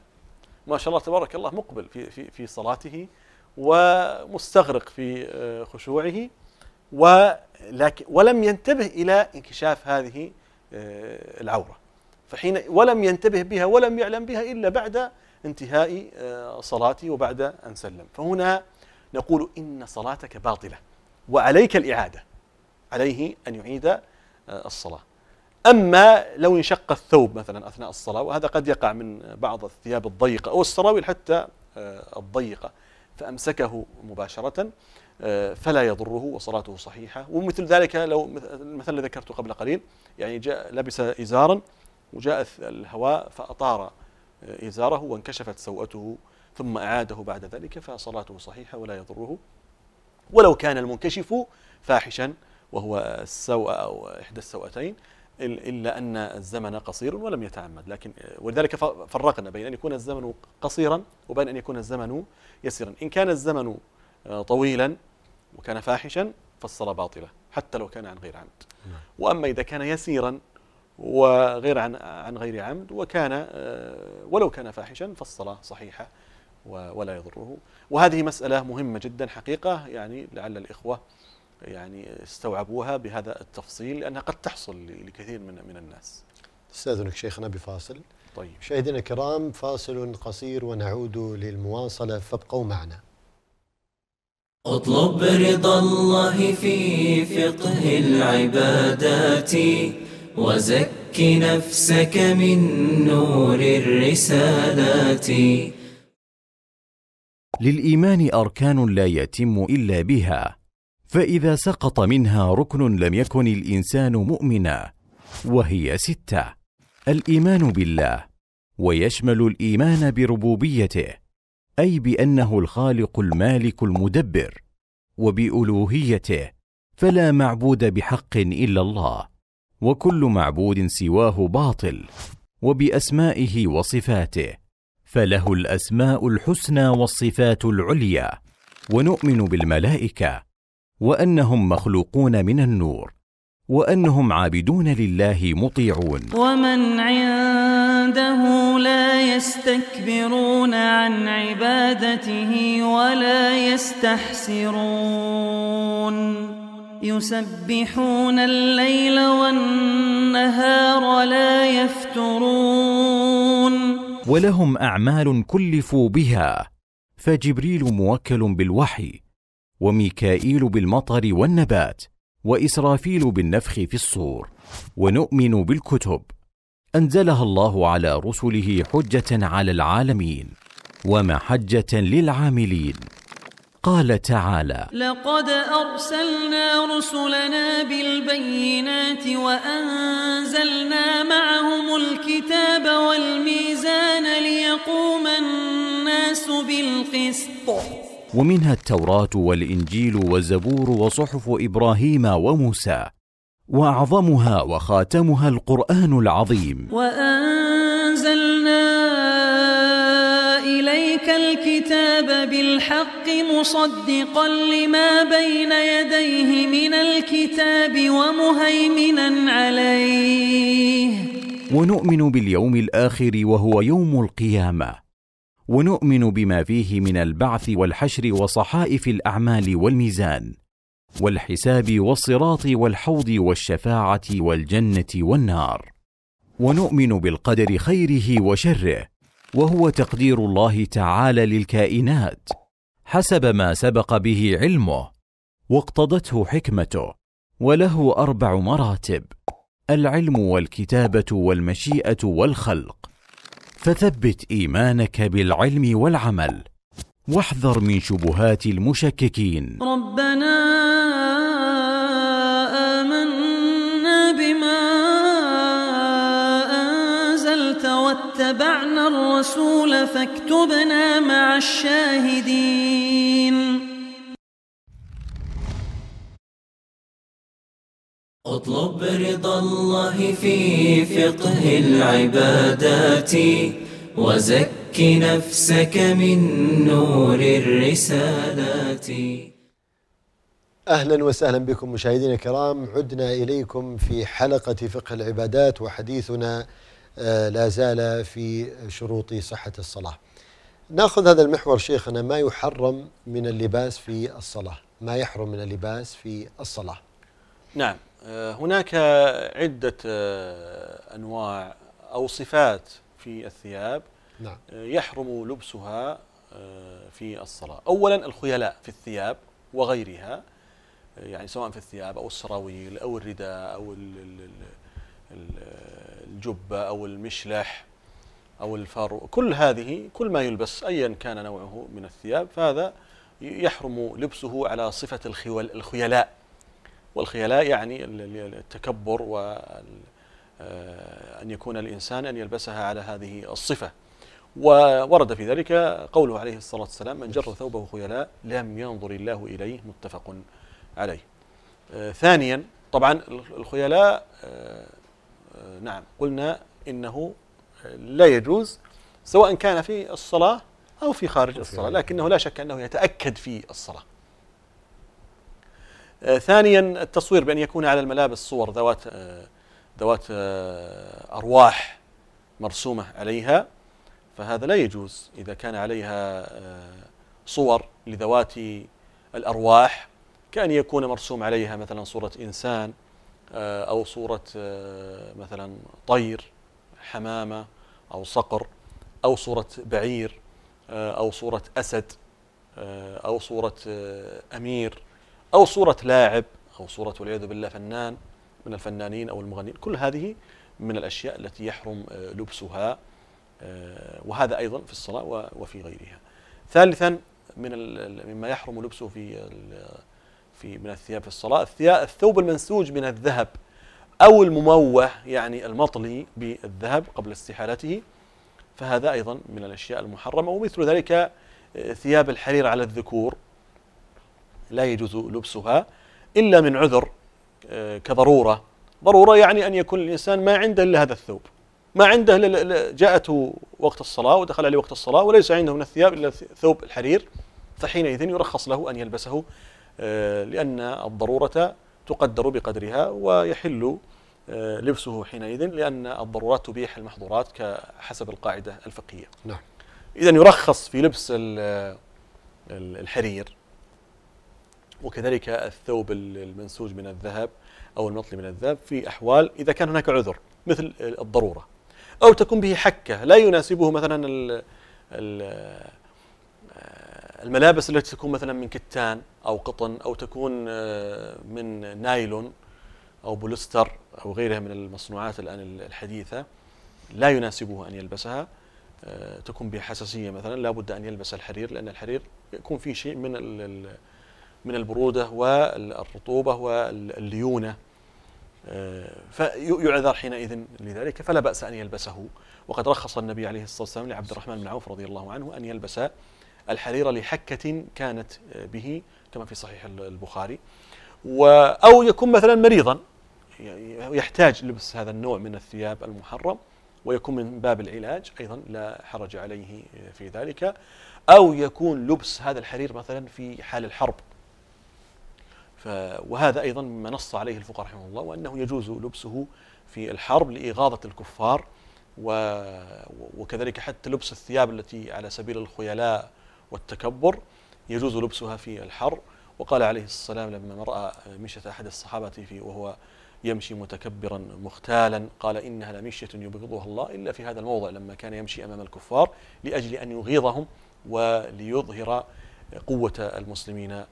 ما شاء الله تبارك الله مقبل في في في صلاته ومستغرق في آه، خشوعه ولكن ولم ينتبه إلى انكشاف هذه آه، العورة فحين ولم ينتبه بها ولم يعلم بها إلا بعد انتهاء آه، صلاتي وبعد أن سلم فهنا نقول إن صلاتك باطلة وعليك الإعادة عليه أن يعيد آه، الصلاة أما لو انشق الثوب مثلا أثناء الصلاة وهذا قد يقع من بعض الثياب الضيقة أو السراويل حتى الضيقة فأمسكه مباشرة فلا يضره وصلاته صحيحة ومثل ذلك لو المثل الذي ذكرته قبل قليل يعني جاء لبس إزارا وجاء الهواء فأطار إزاره وانكشفت سوءته ثم أعاده بعد ذلك فصلاته صحيحة ولا يضره ولو كان المنكشف فاحشا وهو السوء أو إحدى السوءتين إلا أن الزمن قصير ولم يتعمد لكن ولذلك فرقنا بين أن يكون الزمن قصيرا وبين أن يكون الزمن يسيرا إن كان الزمن آه، طويلا وكان فاحشا فالصلاة باطلة حتى لو كان عن غير عمد نعم. وأما إذا كان يسيرا وغير عن عن غير عمد وكان آه، ولو كان فاحشا فالصلاة صحيحة ولا يضره وهذه مسألة مهمة جدا حقيقة يعني لعل الإخوة يعني استوعبوها بهذا التفصيل لأنها قد تحصل لكثير من من الناس استاذنك شيخنا بفاصل طيب مشاهدينا الكرام فاصل قصير ونعود للمواصلة فابقوا معنا اطلب رضا الله في فقه العبادات وزك نفسك من نور الرسالات للإيمان أركان لا يتم إلا بها فإذا سقط منها ركن لم يكن الإنسان مؤمنا وهي ستة الإيمان بالله ويشمل الإيمان بربوبيته اي بانه الخالق المالك المدبر وبالوهيته فلا معبود بحق الا الله وكل معبود سواه باطل وباسمائه وصفاته فله الاسماء الحسنى والصفات العليا ونؤمن بالملائكه وانهم مخلوقون من النور وانهم عابدون لله مطيعون ومن عنده لا يستكبرون عن عبادته ولا يستحسرون يسبحون الليل والنهار لا يفترون ولهم اعمال كلفوا بها فجبريل موكل بالوحي وميكائيل بالمطر والنبات واسرافيل بالنفخ في الصور ونؤمن بالكتب انزلها الله على رسله حجه على العالمين ومحجه للعاملين قال تعالى لقد ارسلنا رسلنا بالبينات وانزلنا معهم الكتاب والميزان ليقوم الناس بالقسط ومنها التوراة والإنجيل والزبور وصحف إبراهيم وموسى وأعظمها وخاتمها القرآن العظيم وأنزلنا إليك الكتاب بالحق مصدقا لما بين يديه من الكتاب ومهيمنا عليه ونؤمن باليوم الآخر وهو يوم القيامة ونؤمن بما فيه من البعث والحشر وصحائف الاعمال والميزان والحساب والصراط والحوض والشفاعه والجنه والنار ونؤمن بالقدر خيره وشره وهو تقدير الله تعالى للكائنات حسب ما سبق به علمه واقتضته حكمته وله اربع مراتب العلم والكتابه والمشيئه والخلق فثبت ايمانك بالعلم والعمل واحذر من شبهات المشككين ربنا امنا بما انزلت واتبعنا الرسول فاكتبنا مع الشاهدين اطلب رضا الله في فقه العبادات وزك نفسك من نور الرسالات أهلا وسهلا بكم مشاهدينا الكرام عدنا إليكم في حلقة فقه العبادات وحديثنا آه، لا زال في شروط صحة الصلاة ناخذ هذا المحور شيخنا ما يحرم من اللباس في الصلاة ما يحرم من اللباس في الصلاة نعم آه، هناك عدة آه، أنواع أو صفات في الثياب نعم. آه، يحرم لبسها في الصلاة أولا الخيلاء في الثياب وغيرها يعني سواء في الثياب أو السراويل أو الرداء أو الجبة أو المشلح أو الفارو كل هذه كل ما يلبس أيا كان نوعه من الثياب فهذا يحرم لبسه على صفة الخيلاء والخيلاء يعني التكبر وأن آه، يكون الإنسان أن يلبسها على هذه الصفة وورد في ذلك قوله عليه الصلاة والسلام من جر ثوبه خيلاء لم ينظر الله إليه متفق عليه آه، ثانيا طبعا الخيلاء آه، نعم قلنا إنه لا يجوز سواء كان في الصلاة أو في خارج الصلاة لكنه لا شك أنه يتأكد في الصلاة آه، ثانيا التصوير بأن يكون على الملابس صور ذوات آه، ذوات آه، أرواح مرسومة عليها فهذا لا يجوز إذا كان عليها صور لذوات الأرواح كأن يكون مرسوم عليها مثلا صورة إنسان أو صورة مثلا طير حمامة أو صقر أو صورة بعير أو صورة أسد أو صورة أمير أو صورة لاعب أو صورة والعياذ بالله فنان من الفنانين أو المغنيين كل هذه من الأشياء التي يحرم آه، لبسها آه، وهذا أيضا في الصلاة وفي غيرها ثالثا من مما يحرم لبسه في في من الثياب في الصلاة الثوب المنسوج من الذهب أو المموه يعني المطلي بالذهب قبل استحالته فهذا أيضا من الأشياء المحرمة ومثل ذلك آه، ثياب الحرير على الذكور لا يجوز لبسها إلا من عذر آه، كضرورة ضرورة يعني أن يكون الإنسان ما عنده إلا هذا الثوب ما عنده جاءته وقت الصلاة ودخل عليه وقت الصلاة وليس عنده من الثياب إلا ثوب الحرير فحينئذ يرخص له أن يلبسه آه، لأن الضرورة تقدر بقدرها ويحل آه، لبسه حينئذ لأن الضرورات تبيح المحظورات حسب القاعدة الفقهية نعم إذا يرخص في لبس الحرير وكذلك الثوب المنسوج من الذهب أو المطلي من الذهب في أحوال إذا كان هناك عذر مثل الضرورة أو تكون به حكة لا يناسبه مثلا آه، الملابس التي تكون مثلا من كتان أو قطن أو تكون آه، من نايلون أو بولستر أو غيرها من المصنوعات الآن الحديثة لا يناسبه أن يلبسها آه، تكون بحساسية مثلا لا بد أن يلبس الحرير لأن الحرير يكون فيه شيء من من البرودة والرطوبة والليونة آه، فيعذر حينئذ لذلك فلا بأس أن يلبسه وقد رخص النبي عليه الصلاة والسلام لعبد الرحمن بن عوف رضي الله عنه أن يلبس الحرير لحكة كانت به كما في صحيح البخاري أو يكون مثلا مريضا يحتاج لبس هذا النوع من الثياب المحرم ويكون من باب العلاج أيضا لا حرج عليه في ذلك أو يكون لبس هذا الحرير مثلا في حال الحرب وهذا أيضا مما نص عليه الفقهاء رحمه الله وأنه يجوز لبسه في الحرب لإغاظة الكفار و وكذلك حتى لبس الثياب التي على سبيل الخيلاء والتكبر يجوز لبسها في الحر وقال عليه السلام لما رأى مشية أحد الصحابة في وهو يمشي متكبرا مختالا قال إنها لمشية يبغضها الله إلا في هذا الموضع لما كان يمشي أمام الكفار لأجل أن يغيظهم وليظهر قوة المسلمين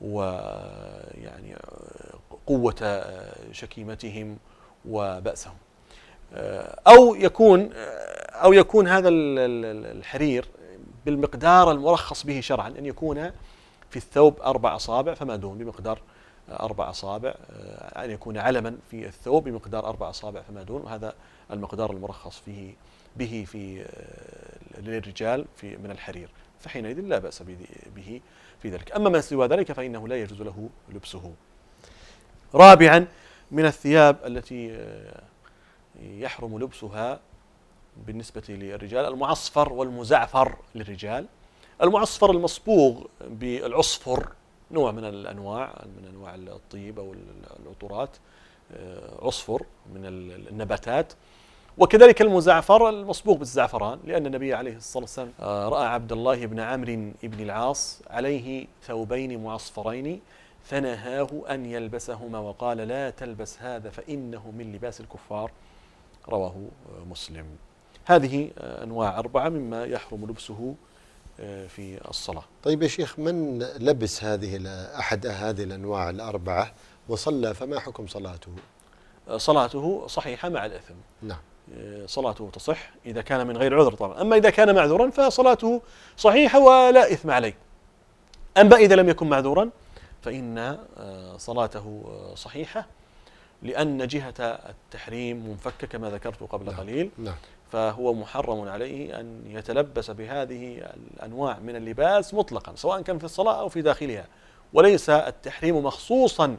ويعني قوة شكيمتهم وبأسهم آه، أو يكون آه، أو يكون هذا الحرير بالمقدار المرخص به شرعا أن يكون في الثوب أربع أصابع فما دون بمقدار آه، أربع أصابع أن يكون علما في الثوب بمقدار أربع أصابع فما دون وهذا المقدار المرخص فيه به في للرجال في من الحرير فحينئذ لا بأس به في ذلك أما ما سوى ذلك فإنه لا يجوز له لبسه رابعا من الثياب التي آه، يحرم لبسها بالنسبة للرجال المعصفر والمزعفر للرجال المعصفر المصبوغ بالعصفر نوع من الأنواع من أنواع الطيب أو العطورات آه، عصفر من النباتات وكذلك المزعفر المصبوغ بالزعفران لأن النبي عليه الصلاة والسلام آه، رأى عبد الله بن عمرو بن العاص عليه ثوبين معصفرين فنهاه أن يلبسهما وقال لا تلبس هذا فإنه من لباس الكفار رواه آه، مسلم هذه آه، أنواع أربعة مما يحرم لبسه في الصلاة طيب يا شيخ من لبس هذه أحد هذه الأنواع الأربعة وصلى فما حكم صلاته صلاته صحيحة مع الإثم نعم صلاته تصح إذا كان من غير عذر طبعا أما إذا كان معذورا فصلاته صحيحة ولا إثم عليه أما إذا لم يكن معذورا فإن آه، صلاته آه، صحيحة لأن جهة التحريم منفكة كما ذكرت قبل نعم، قليل نعم. فهو محرم عليه أن يتلبس بهذه الأنواع من اللباس مطلقا سواء كان في الصلاة أو في داخلها وليس التحريم مخصوصا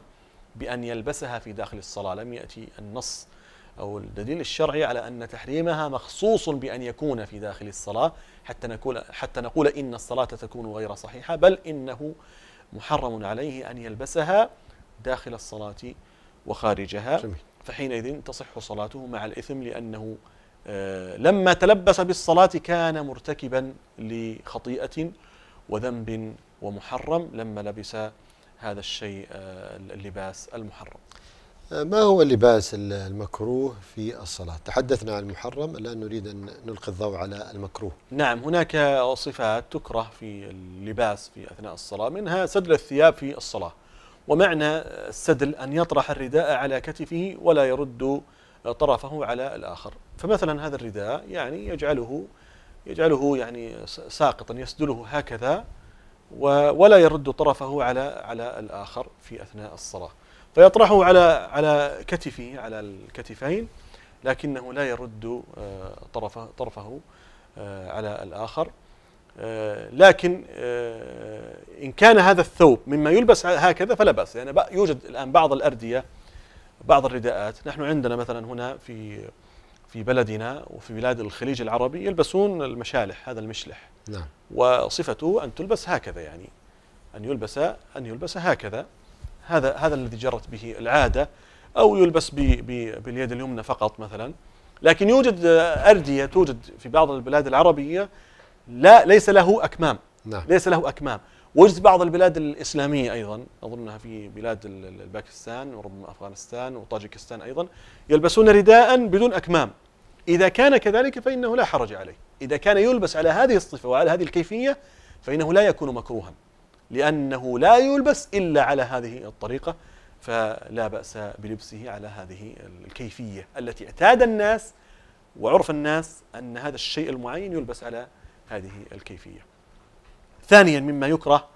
بأن يلبسها في داخل الصلاة لم يأتي النص أو الدليل الشرعي على أن تحريمها مخصوص بأن يكون في داخل الصلاة حتى نقول حتى نقول إن الصلاة تكون غير صحيحة بل إنه محرم عليه أن يلبسها داخل الصلاة وخارجها جميل. فحينئذ تصح صلاته مع الإثم لأنه آه، لما تلبس بالصلاة كان مرتكبا لخطيئة وذنب ومحرم لما لبس هذا الشيء آه، اللباس المحرم ما هو اللباس المكروه في الصلاة؟ تحدثنا عن المحرم الآن نريد أن نلقي الضوء على المكروه نعم هناك صفات تكره في اللباس في أثناء الصلاة منها سدل الثياب في الصلاة ومعنى السدل أن يطرح الرداء على كتفه ولا يرد طرفه على الآخر فمثلا هذا الرداء يعني يجعله يجعله يعني ساقطا يسدله هكذا ولا يرد طرفه على على الآخر في أثناء الصلاة ويطرحه على على كتفه على الكتفين لكنه لا يرد آه، طرفه طرفه آه، على الآخر آه، لكن إن كان هذا الثوب مما يلبس هكذا فلا بأس يعني يوجد الآن بعض الأردية بعض الرداءات نحن عندنا مثلا هنا في في بلدنا وفي بلاد الخليج العربي يلبسون المشالح هذا المشلح نعم وصفته أن تلبس هكذا يعني أن يلبس أن يلبس هكذا هذا هذا الذي جرت به العاده او يلبس بي بي باليد اليمنى فقط مثلا لكن يوجد ارديه توجد في بعض البلاد العربيه لا ليس له اكمام نعم. ليس له اكمام وجد بعض البلاد الاسلاميه ايضا اظنها في بلاد باكستان وربما افغانستان وطاجكستان ايضا يلبسون رداء بدون اكمام اذا كان كذلك فانه لا حرج عليه اذا كان يلبس على هذه الصفه وعلى هذه الكيفيه فانه لا يكون مكروها لأنه لا يلبس إلا على هذه الطريقة فلا بأس بلبسه على هذه الكيفية التي اعتاد الناس وعرف الناس أن هذا الشيء المعين يلبس على هذه الكيفية ثانيا مما يكره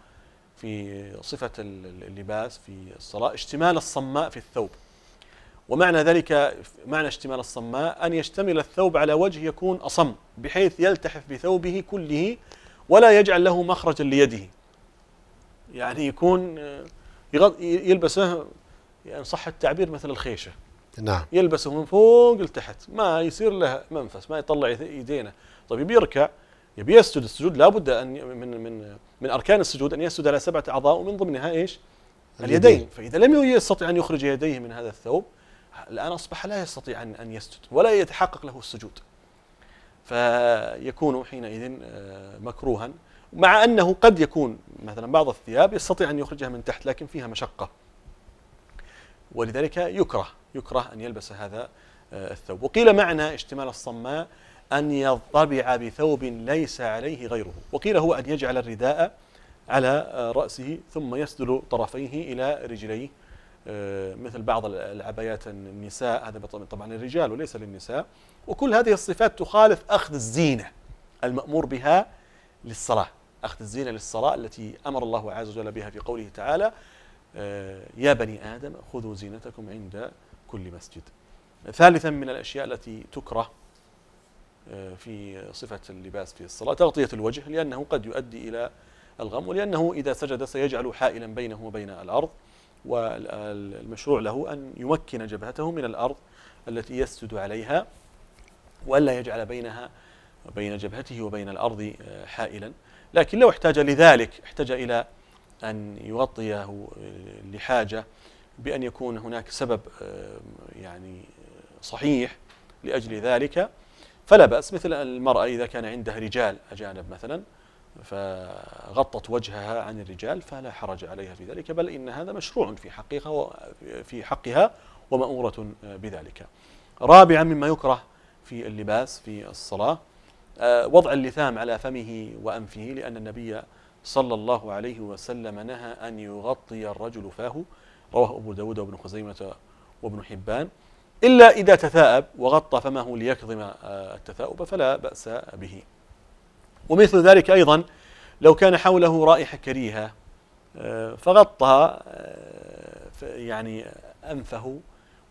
في صفة اللباس في الصلاة اشتمال الصماء في الثوب ومعنى ذلك معنى اشتمال الصماء أن يشتمل الثوب على وجه يكون أصم بحيث يلتحف بثوبه كله ولا يجعل له مخرجا ليده يعني يكون آه، يلبسه يعني صح التعبير مثل الخيشه نعم يلبسه من فوق لتحت ما يصير له منفس ما يطلع يدينه طيب يبي يركع يبي يسجد السجود لابد ان من من من اركان السجود ان يسجد على سبعه اعضاء ومن ضمنها ايش؟ اليدين, اليدين. فاذا لم يستطع ان يخرج يديه من هذا الثوب الان اصبح لا يستطيع ان ان يسجد ولا يتحقق له السجود فيكون حينئذ آه، مكروها مع أنه قد يكون مثلا بعض الثياب يستطيع أن يخرجها من تحت لكن فيها مشقة ولذلك يكره يكره أن يلبس هذا آه، الثوب وقيل معنى اشتمال الصماء أن يضطبع بثوب ليس عليه غيره وقيل هو أن يجعل الرداء على آه، رأسه ثم يسدل طرفيه إلى رجليه آه، مثل بعض العبايات النساء هذا طبعا الرجال وليس للنساء وكل هذه الصفات تخالف أخذ الزينة المأمور بها للصلاة أخذ الزينة للصلاة التي أمر الله عز وجل بها في قوله تعالى آه، يا بني آدم خذوا زينتكم عند كل مسجد ثالثا من الأشياء التي تكره آه، في صفة اللباس في الصلاة تغطية الوجه لأنه قد يؤدي إلى الغم ولأنه إذا سجد سيجعل حائلا بينه وبين الأرض والمشروع له أن يمكن جبهته من الأرض التي يسجد عليها وألا يجعل بينها وبين جبهته وبين الأرض آه، حائلا لكن لو احتاج لذلك احتاج إلى أن يغطيه لحاجة بأن يكون هناك سبب يعني صحيح لأجل ذلك فلا بأس مثل المرأة إذا كان عندها رجال أجانب مثلا فغطت وجهها عن الرجال فلا حرج عليها في ذلك بل إن هذا مشروع في حقها في حقها ومأمورة بذلك رابعا مما يكره في اللباس في الصلاة آه، وضع اللثام على فمه وأنفه لأن النبي صلى الله عليه وسلم نهى أن يغطي الرجل فاه رواه أبو داود وابن خزيمة وابن حبان إلا إذا تثاءب وغطى فمه ليكظم آه، التثاؤب فلا بأس به ومثل ذلك أيضا لو كان حوله رائحة كريهة آه، فغطى يعني أنفه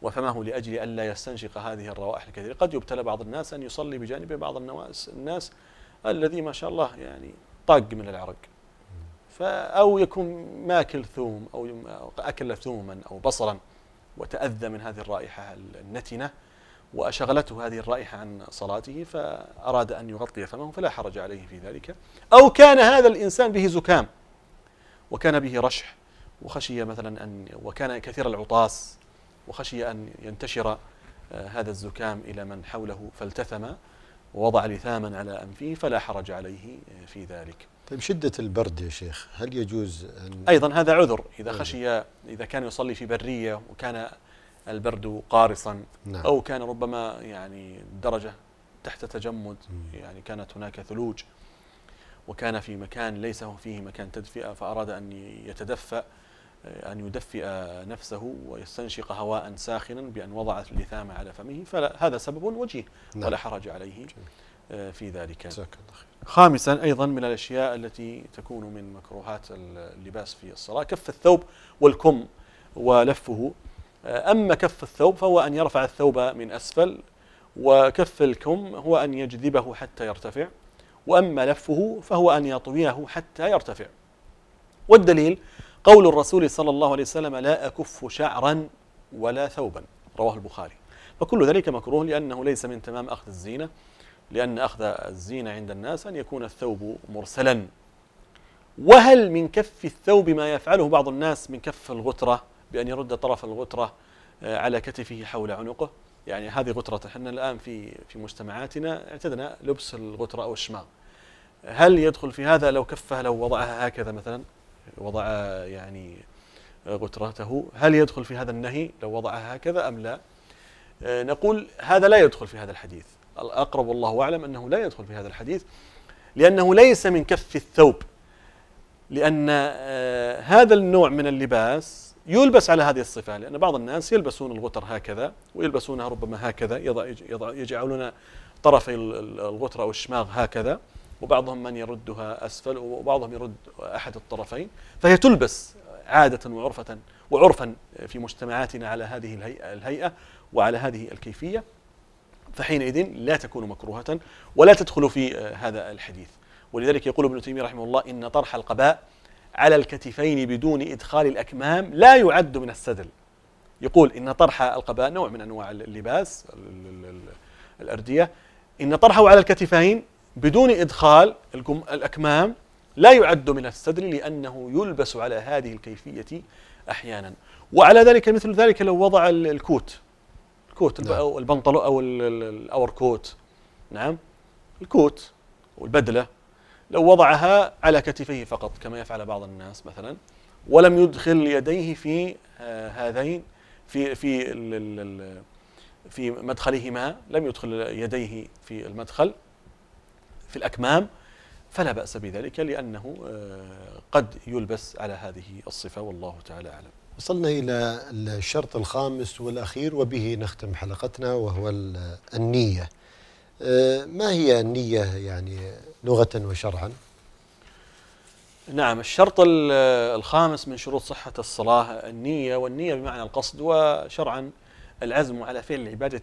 وفمه لأجل ألا يستنشق هذه الروائح الكثيرة قد يبتلى بعض الناس أن يصلي بجانبه بعض النواس الناس الذي ما شاء الله يعني طاق من العرق أو يكون ماكل ثوم أو أكل ثوما أو بصلا وتأذى من هذه الرائحة النتنة وأشغلته هذه الرائحة عن صلاته فأراد أن يغطي فمه فلا حرج عليه في ذلك أو كان هذا الإنسان به زكام وكان به رشح وخشي مثلا أن وكان كثير العطاس وخشي أن ينتشر آه، هذا الزكام إلى من حوله فالتثم ووضع لثاما على أنفه فلا حرج عليه آه، في ذلك طيب شدة البرد يا شيخ هل يجوز أن أيضا هذا عذر إذا خشي إذا كان يصلي في برية وكان البرد قارصا نعم. أو كان ربما يعني درجة تحت تجمد يعني كانت هناك ثلوج وكان في مكان ليس فيه مكان تدفئة فأراد أن يتدفأ أن يدفئ نفسه ويستنشق هواء ساخنا بأن وضعت اللثام على فمه فهذا سبب وجيه نعم. ولا حرج عليه آه، في ذلك خامسا أيضا من الأشياء التي تكون من مكروهات اللباس في الصلاة كف الثوب والكم ولفه آه، أما كف الثوب فهو أن يرفع الثوب من أسفل وكف الكم هو أن يجذبه حتى يرتفع وأما لفه فهو أن يطويه حتى يرتفع والدليل قول الرسول صلى الله عليه وسلم لا أكف شعرا ولا ثوبا رواه البخاري فكل ذلك مكروه لأنه ليس من تمام أخذ الزينة لأن أخذ الزينة عند الناس أن يكون الثوب مرسلا وهل من كف الثوب ما يفعله بعض الناس من كف الغترة بأن يرد طرف الغترة آه، على كتفه حول عنقه يعني هذه غترة احنا الآن في في مجتمعاتنا اعتدنا لبس الغترة أو الشماغ هل يدخل في هذا لو كفها لو وضعها هكذا مثلا وضع يعني غترته هل يدخل في هذا النهي لو وضعها هكذا أم لا آه، نقول هذا لا يدخل في هذا الحديث الأقرب والله أعلم أنه لا يدخل في هذا الحديث لأنه ليس من كف الثوب لأن آه، هذا النوع من اللباس يلبس على هذه الصفة لأن بعض الناس يلبسون الغتر هكذا ويلبسونها ربما هكذا يجعلون طرفي الغترة أو الشماغ هكذا وبعضهم من يردها أسفل وبعضهم يرد أحد الطرفين فهي تلبس عادة وعرفة وعرفا في مجتمعاتنا على هذه الهيئة, الهيئة وعلى هذه الكيفية فحينئذ لا تكون مكروهة ولا تدخل في آه، هذا الحديث ولذلك يقول ابن تيمية رحمه الله إن طرح القباء على الكتفين بدون إدخال الأكمام لا يعد من السدل يقول إن طرح القباء نوع من أنواع اللباس الأردية إن طرحه على الكتفين بدون إدخال الأكمام لا يعد من الصدر لأنه يلبس على هذه الكيفية أحيانا وعلى ذلك مثل ذلك لو وضع الكوت الكوت نعم. أو البنطلون أو الأور كوت نعم الكوت والبدلة لو وضعها على كتفيه فقط كما يفعل بعض الناس مثلا ولم يدخل يديه في آه، هذين في في في مدخلهما لم يدخل يديه في المدخل في الأكمام فلا بأس بذلك لأنه آه، قد يلبس على هذه الصفة والله تعالى أعلم وصلنا إلى الشرط الخامس والأخير وبه نختم حلقتنا وهو النية آه، ما هي النية يعني لغة وشرعا؟ نعم الشرط الخامس من شروط صحة الصلاة النية والنية بمعنى القصد وشرعا العزم على فعل العبادة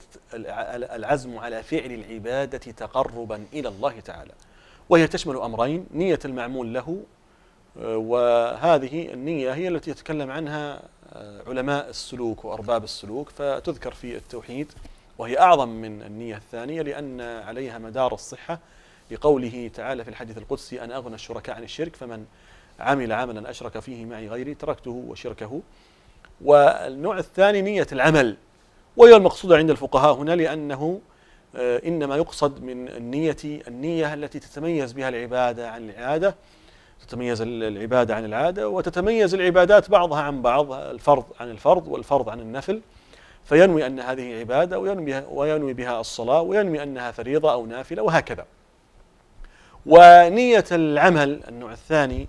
العزم على فعل العبادة تقربا إلى الله تعالى وهي تشمل أمرين نية المعمول له وهذه النية هي التي يتكلم عنها علماء السلوك وأرباب السلوك فتذكر في التوحيد وهي أعظم من النية الثانية لأن عليها مدار الصحة لقوله تعالى في الحديث القدسي أن أغنى الشركاء عن الشرك فمن عمل عملا أشرك فيه معي غيري تركته وشركه والنوع الثاني نية العمل وهي المقصودة عند الفقهاء هنا لأنه آه، إنما يقصد من النية النية التي تتميز بها العبادة عن العادة تتميز العبادة عن العادة وتتميز العبادات بعضها عن بعض الفرض عن الفرض والفرض عن النفل فينوي أن هذه عبادة وينوي, وينوي بها الصلاة وينوي أنها فريضة أو نافلة وهكذا ونية العمل النوع الثاني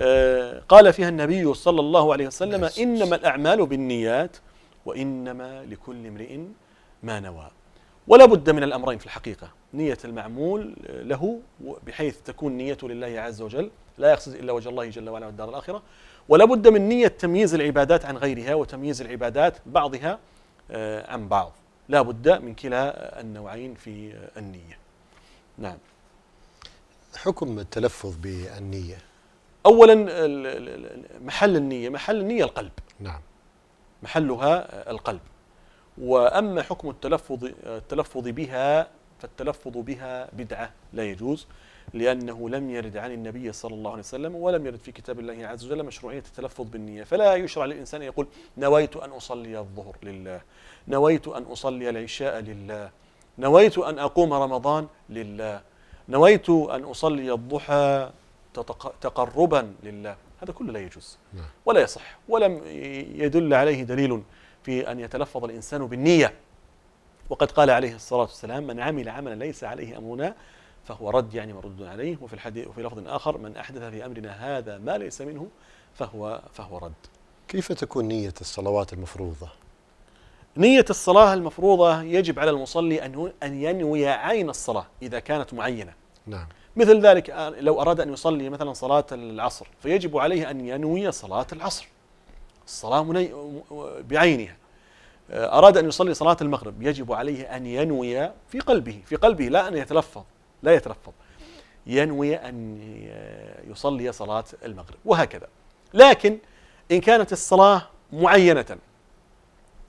آه، قال فيها النبي صلى الله عليه وسلم إنما الأعمال بالنيات وإنما لكل امرئ ما نوى ولا بد من الأمرين في الحقيقة نية المعمول له بحيث تكون نيته لله عز وجل لا يقصد إلا وجه الله جل وعلا والدار الآخرة ولا بد من نية تمييز العبادات عن غيرها وتمييز العبادات بعضها آه، عن بعض لا بد من كلا النوعين في آه، النية نعم حكم التلفظ بالنية أولا محل النية محل النية القلب نعم محلها القلب وأما حكم التلفظ, التلفظ بها فالتلفظ بها بدعة لا يجوز لأنه لم يرد عن النبي صلى الله عليه وسلم ولم يرد في كتاب الله عز وجل مشروعية التلفظ بالنية فلا يشرع للإنسان يقول نويت أن أصلي الظهر لله نويت أن أصلي العشاء لله نويت أن أقوم رمضان لله نويت أن أصلي الضحى تقربا لله هذا كله لا يجوز نعم. ولا يصح ولم يدل عليه دليل في أن يتلفظ الإنسان بالنية وقد قال عليه الصلاة والسلام من عمل عملا ليس عليه أمرنا فهو رد يعني مرد عليه وفي الحديث وفي لفظ آخر من أحدث في أمرنا هذا ما ليس منه فهو فهو رد كيف تكون نية الصلوات المفروضة؟ نية الصلاة المفروضة يجب على المصلي أن أن ينوي عين الصلاة إذا كانت معينة نعم مثل ذلك آه، لو أراد أن يصلي مثلا صلاة العصر فيجب عليه أن ينوي صلاة العصر الصلاة بعينها آه، أراد أن يصلي صلاة المغرب يجب عليه أن ينوي في قلبه في قلبه لا أن يتلفظ لا يتلفظ ينوي أن يصلي صلاة المغرب وهكذا لكن إن كانت الصلاة معينة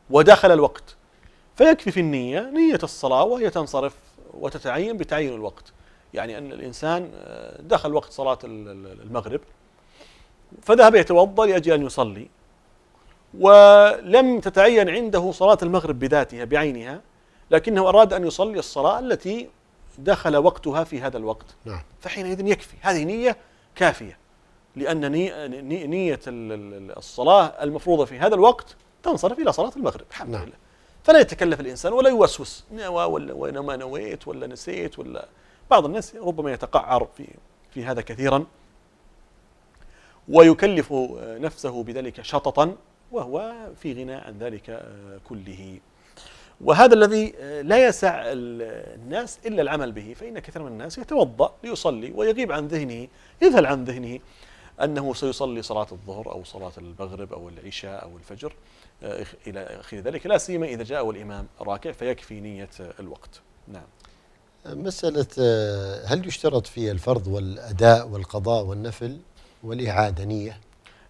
ودخل الوقت فيكفي في النية نية الصلاة وهي تنصرف وتتعين بتعين الوقت يعني أن الإنسان آه، دخل وقت صلاة المغرب فذهب يتوضأ لأجل أن يصلي ولم تتعين عنده صلاة المغرب بذاتها بعينها لكنه أراد أن يصلي الصلاة التي دخل وقتها في هذا الوقت نعم. فحينئذ يكفي هذه نية كافية لأن نية الصلاة المفروضة في هذا الوقت تنصرف إلى صلاة المغرب الحمد نعم. لله فلا يتكلف الإنسان ولا يوسوس ولا ما نويت ولا نسيت ولا بعض الناس ربما يتقعر في في هذا كثيرا ويكلف نفسه بذلك شططا وهو في غنى عن ذلك آه، كله وهذا الذي آه، لا يسع الناس إلا العمل به فإن كثير من الناس يتوضأ ليصلي ويغيب عن ذهنه يذهل عن ذهنه أنه سيصلي صلاة الظهر أو صلاة المغرب أو العشاء أو الفجر آه، إلى آخر ذلك لا سيما إذا جاء الإمام راكع فيكفي نية الوقت نعم مسألة آه، هل يشترط في الفرض والأداء والقضاء والنفل والإعادة نية؟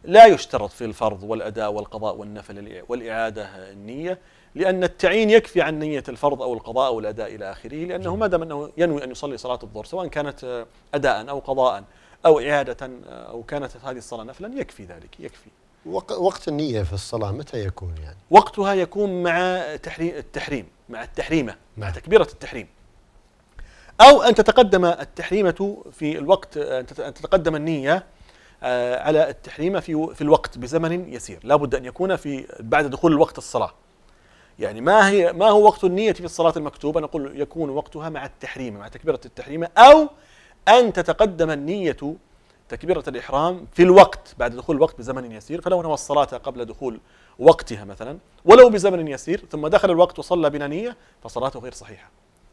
لا يشترط في الفرض والأداء والقضاء والنفل والإعادة النية لأن التعيين يكفي عن نية الفرض أو القضاء أو الأداء إلى آخره لأنه ما دام أنه ينوي أن يصلي صلاة الظهر سواء كانت آه، أداء أو قضاء أو إعادة آه، أو كانت هذه الصلاة نفلا يكفي ذلك يكفي وقت النية في الصلاة متى يكون يعني؟ وقتها يكون مع التحريم مع التحريمة مع, مع نعم. تكبيرة التحريم أو أن تتقدم التحريمة في الوقت أن تتقدم النية آه، على التحريمة في في الوقت بزمن يسير لابد أن يكون في بعد دخول الوقت الصلاة يعني ما هي ما هو وقت النية في الصلاة المكتوبة نقول يكون وقتها مع التحريمة مع تكبيرة التحريمة أو أن تتقدم النية تكبيرة الإحرام في الوقت بعد دخول الوقت بزمن يسير فلو نوى الصلاة قبل دخول وقتها مثلا ولو بزمن يسير ثم دخل الوقت وصلى بلا نية فصلاته غير صحيحة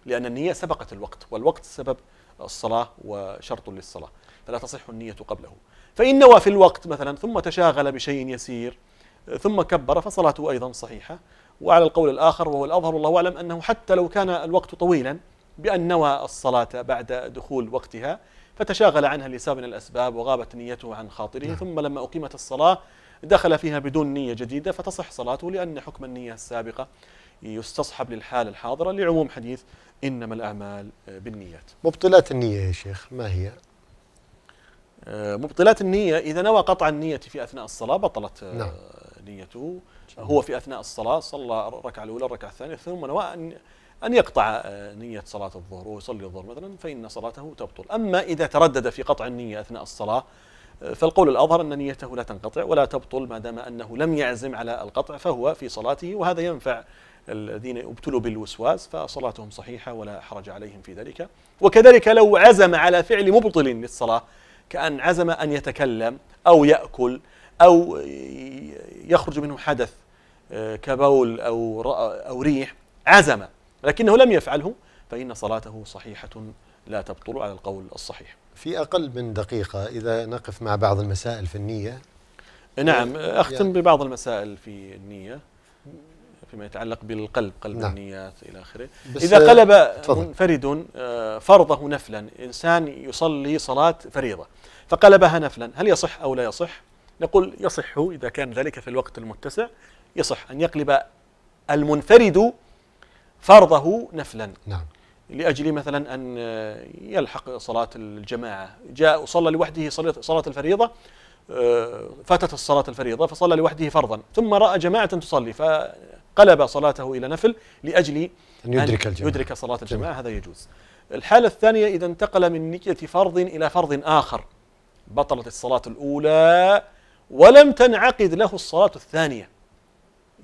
لأن النية سبقت الوقت والوقت سبب الصلاة وشرط للصلاة فلا تصح النية قبله فإن نوى في الوقت مثلا ثم تشاغل بشيء يسير ثم كبر فصلاته أيضا صحيحة وعلى القول الآخر وهو الأظهر والله أعلم أنه حتى لو كان الوقت طويلا بأن نوى الصلاة بعد دخول وقتها فتشاغل عنها لسبب من الأسباب وغابت نيته عن خاطره نعم. ثم لما أقيمت الصلاة دخل فيها بدون نية جديدة فتصح صلاته لأن حكم النية السابقة يستصحب للحالة الحاضرة لعموم حديث إنما الأعمال آه، بالنيات مبطلات النية يا شيخ ما هي؟ آه، مبطلات النية إذا نوى قطع النية في أثناء الصلاة بطلت آه، نعم. نيته هو في أثناء الصلاة صلى الركعة الأولى الركعة الثانية ثم نوى أن أن يقطع نية صلاة الظهر ويصلي الظهر مثلا فإن صلاته تبطل أما إذا تردد في قطع النية أثناء الصلاة فالقول الأظهر أن نيته لا تنقطع ولا تبطل ما دام أنه لم يعزم على القطع فهو في صلاته وهذا ينفع الذين ابتلوا بالوسواس فصلاتهم صحيحة ولا حرج عليهم في ذلك وكذلك لو عزم على فعل مبطل للصلاة كأن عزم أن يتكلم أو يأكل أو يخرج منه حدث آه، كبول أو, أو ريح عزم لكنه لم يفعله فإن صلاته صحيحة لا تبطل على القول الصحيح في أقل من دقيقة إذا نقف مع بعض المسائل في النية نعم أختم يعني ببعض المسائل في النية فيما يتعلق بالقلب قلب نعم. النيات إلى آخره إذا قلب آه، تفضل. منفرد آه، فرضه نفلا إنسان يصلي صلاة فريضة فقلبها نفلا هل يصح أو لا يصح نقول يصح إذا كان ذلك في الوقت المتسع يصح أن يقلب المنفرد فرضه نفلا نعم لأجل مثلا أن يلحق صلاة الجماعة جاء وصلى لوحده صلاة الفريضة آه، فاتت الصلاة الفريضة فصلى لوحده فرضا ثم رأى جماعة تصلي قلب صلاته إلى نفل لأجل أن يدرك, أن الجماعة. يدرك صلاة الجماعة جميل. هذا يجوز الحالة الثانية إذا انتقل من نية فرض إلى فرض آخر بطلت الصلاة الأولى ولم تنعقد له الصلاة الثانية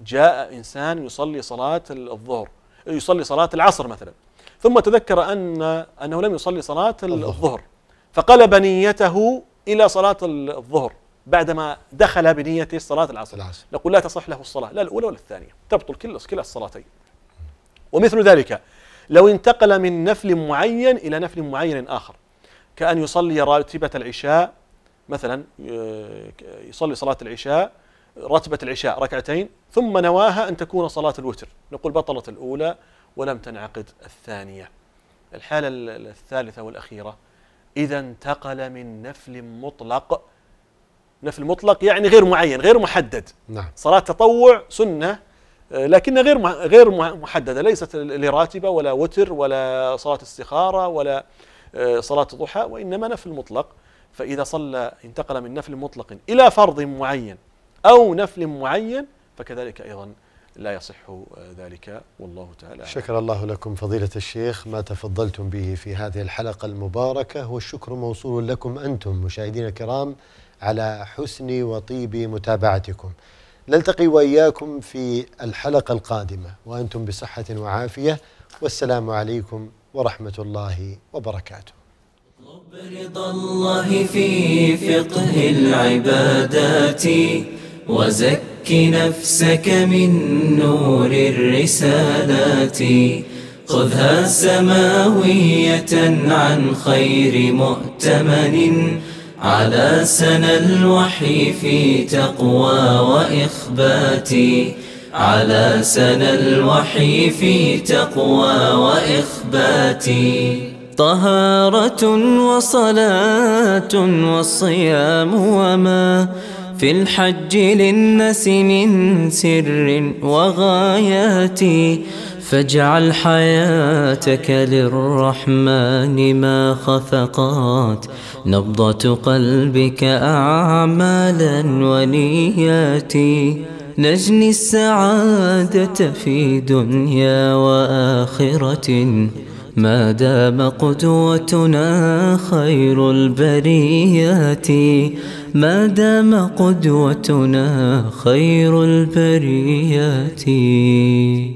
جاء إنسان يصلي صلاة الظهر يصلي صلاة العصر مثلا ثم تذكر أن أنه لم يصلي صلاة الظهر فقلب نيته إلى صلاة الظهر بعدما دخل بنية صلاة العصر, العصر. نقول لا تصح له الصلاة لا الأولى ولا الثانية تبطل كل كلا الصلاتين ومثل ذلك لو انتقل من نفل معين إلى نفل معين آخر كأن يصلي راتبة العشاء مثلا آه، يصلي صلاة العشاء رتبة العشاء ركعتين ثم نواها أن تكون صلاة الوتر نقول بطلت الأولى ولم تنعقد الثانية الحالة الثالثة والأخيرة إذا انتقل من نفل مطلق نفل مطلق يعني غير معين غير محدد نعم. صلاة تطوع سنة آه، لكنها غير غير محدده ليست لراتبه ولا وتر ولا صلاه استخاره ولا آه، صلاه ضحى وانما نفل مطلق فاذا صلى انتقل من نفل مطلق الى فرض معين او نفل معين فكذلك ايضا لا يصح آه، ذلك والله تعالى شكر الله لكم فضيلة الشيخ ما تفضلتم به في هذه الحلقة المباركة والشكر موصول لكم أنتم مشاهدينا الكرام على حسن وطيب متابعتكم نلتقي واياكم في الحلقه القادمه وانتم بصحه وعافيه والسلام عليكم ورحمه الله وبركاته اطلب رضا الله في فقه العبادات وزك نفسك من نور الرسالات خذها سماوية عن خير مؤتمن على سنى الوحي في تقوى وإخباتي على سنى الوحي في تقوى وإخباتي طهارة وصلاة والصيام وما في الحج للناس من سر وغاياتي فاجعل حياتك للرحمن ما خفقات نبضة قلبك أعمالا ونياتي نجني السعادة في دنيا وآخرة ما دام قدوتنا خير البريات ما دام قدوتنا خير البريات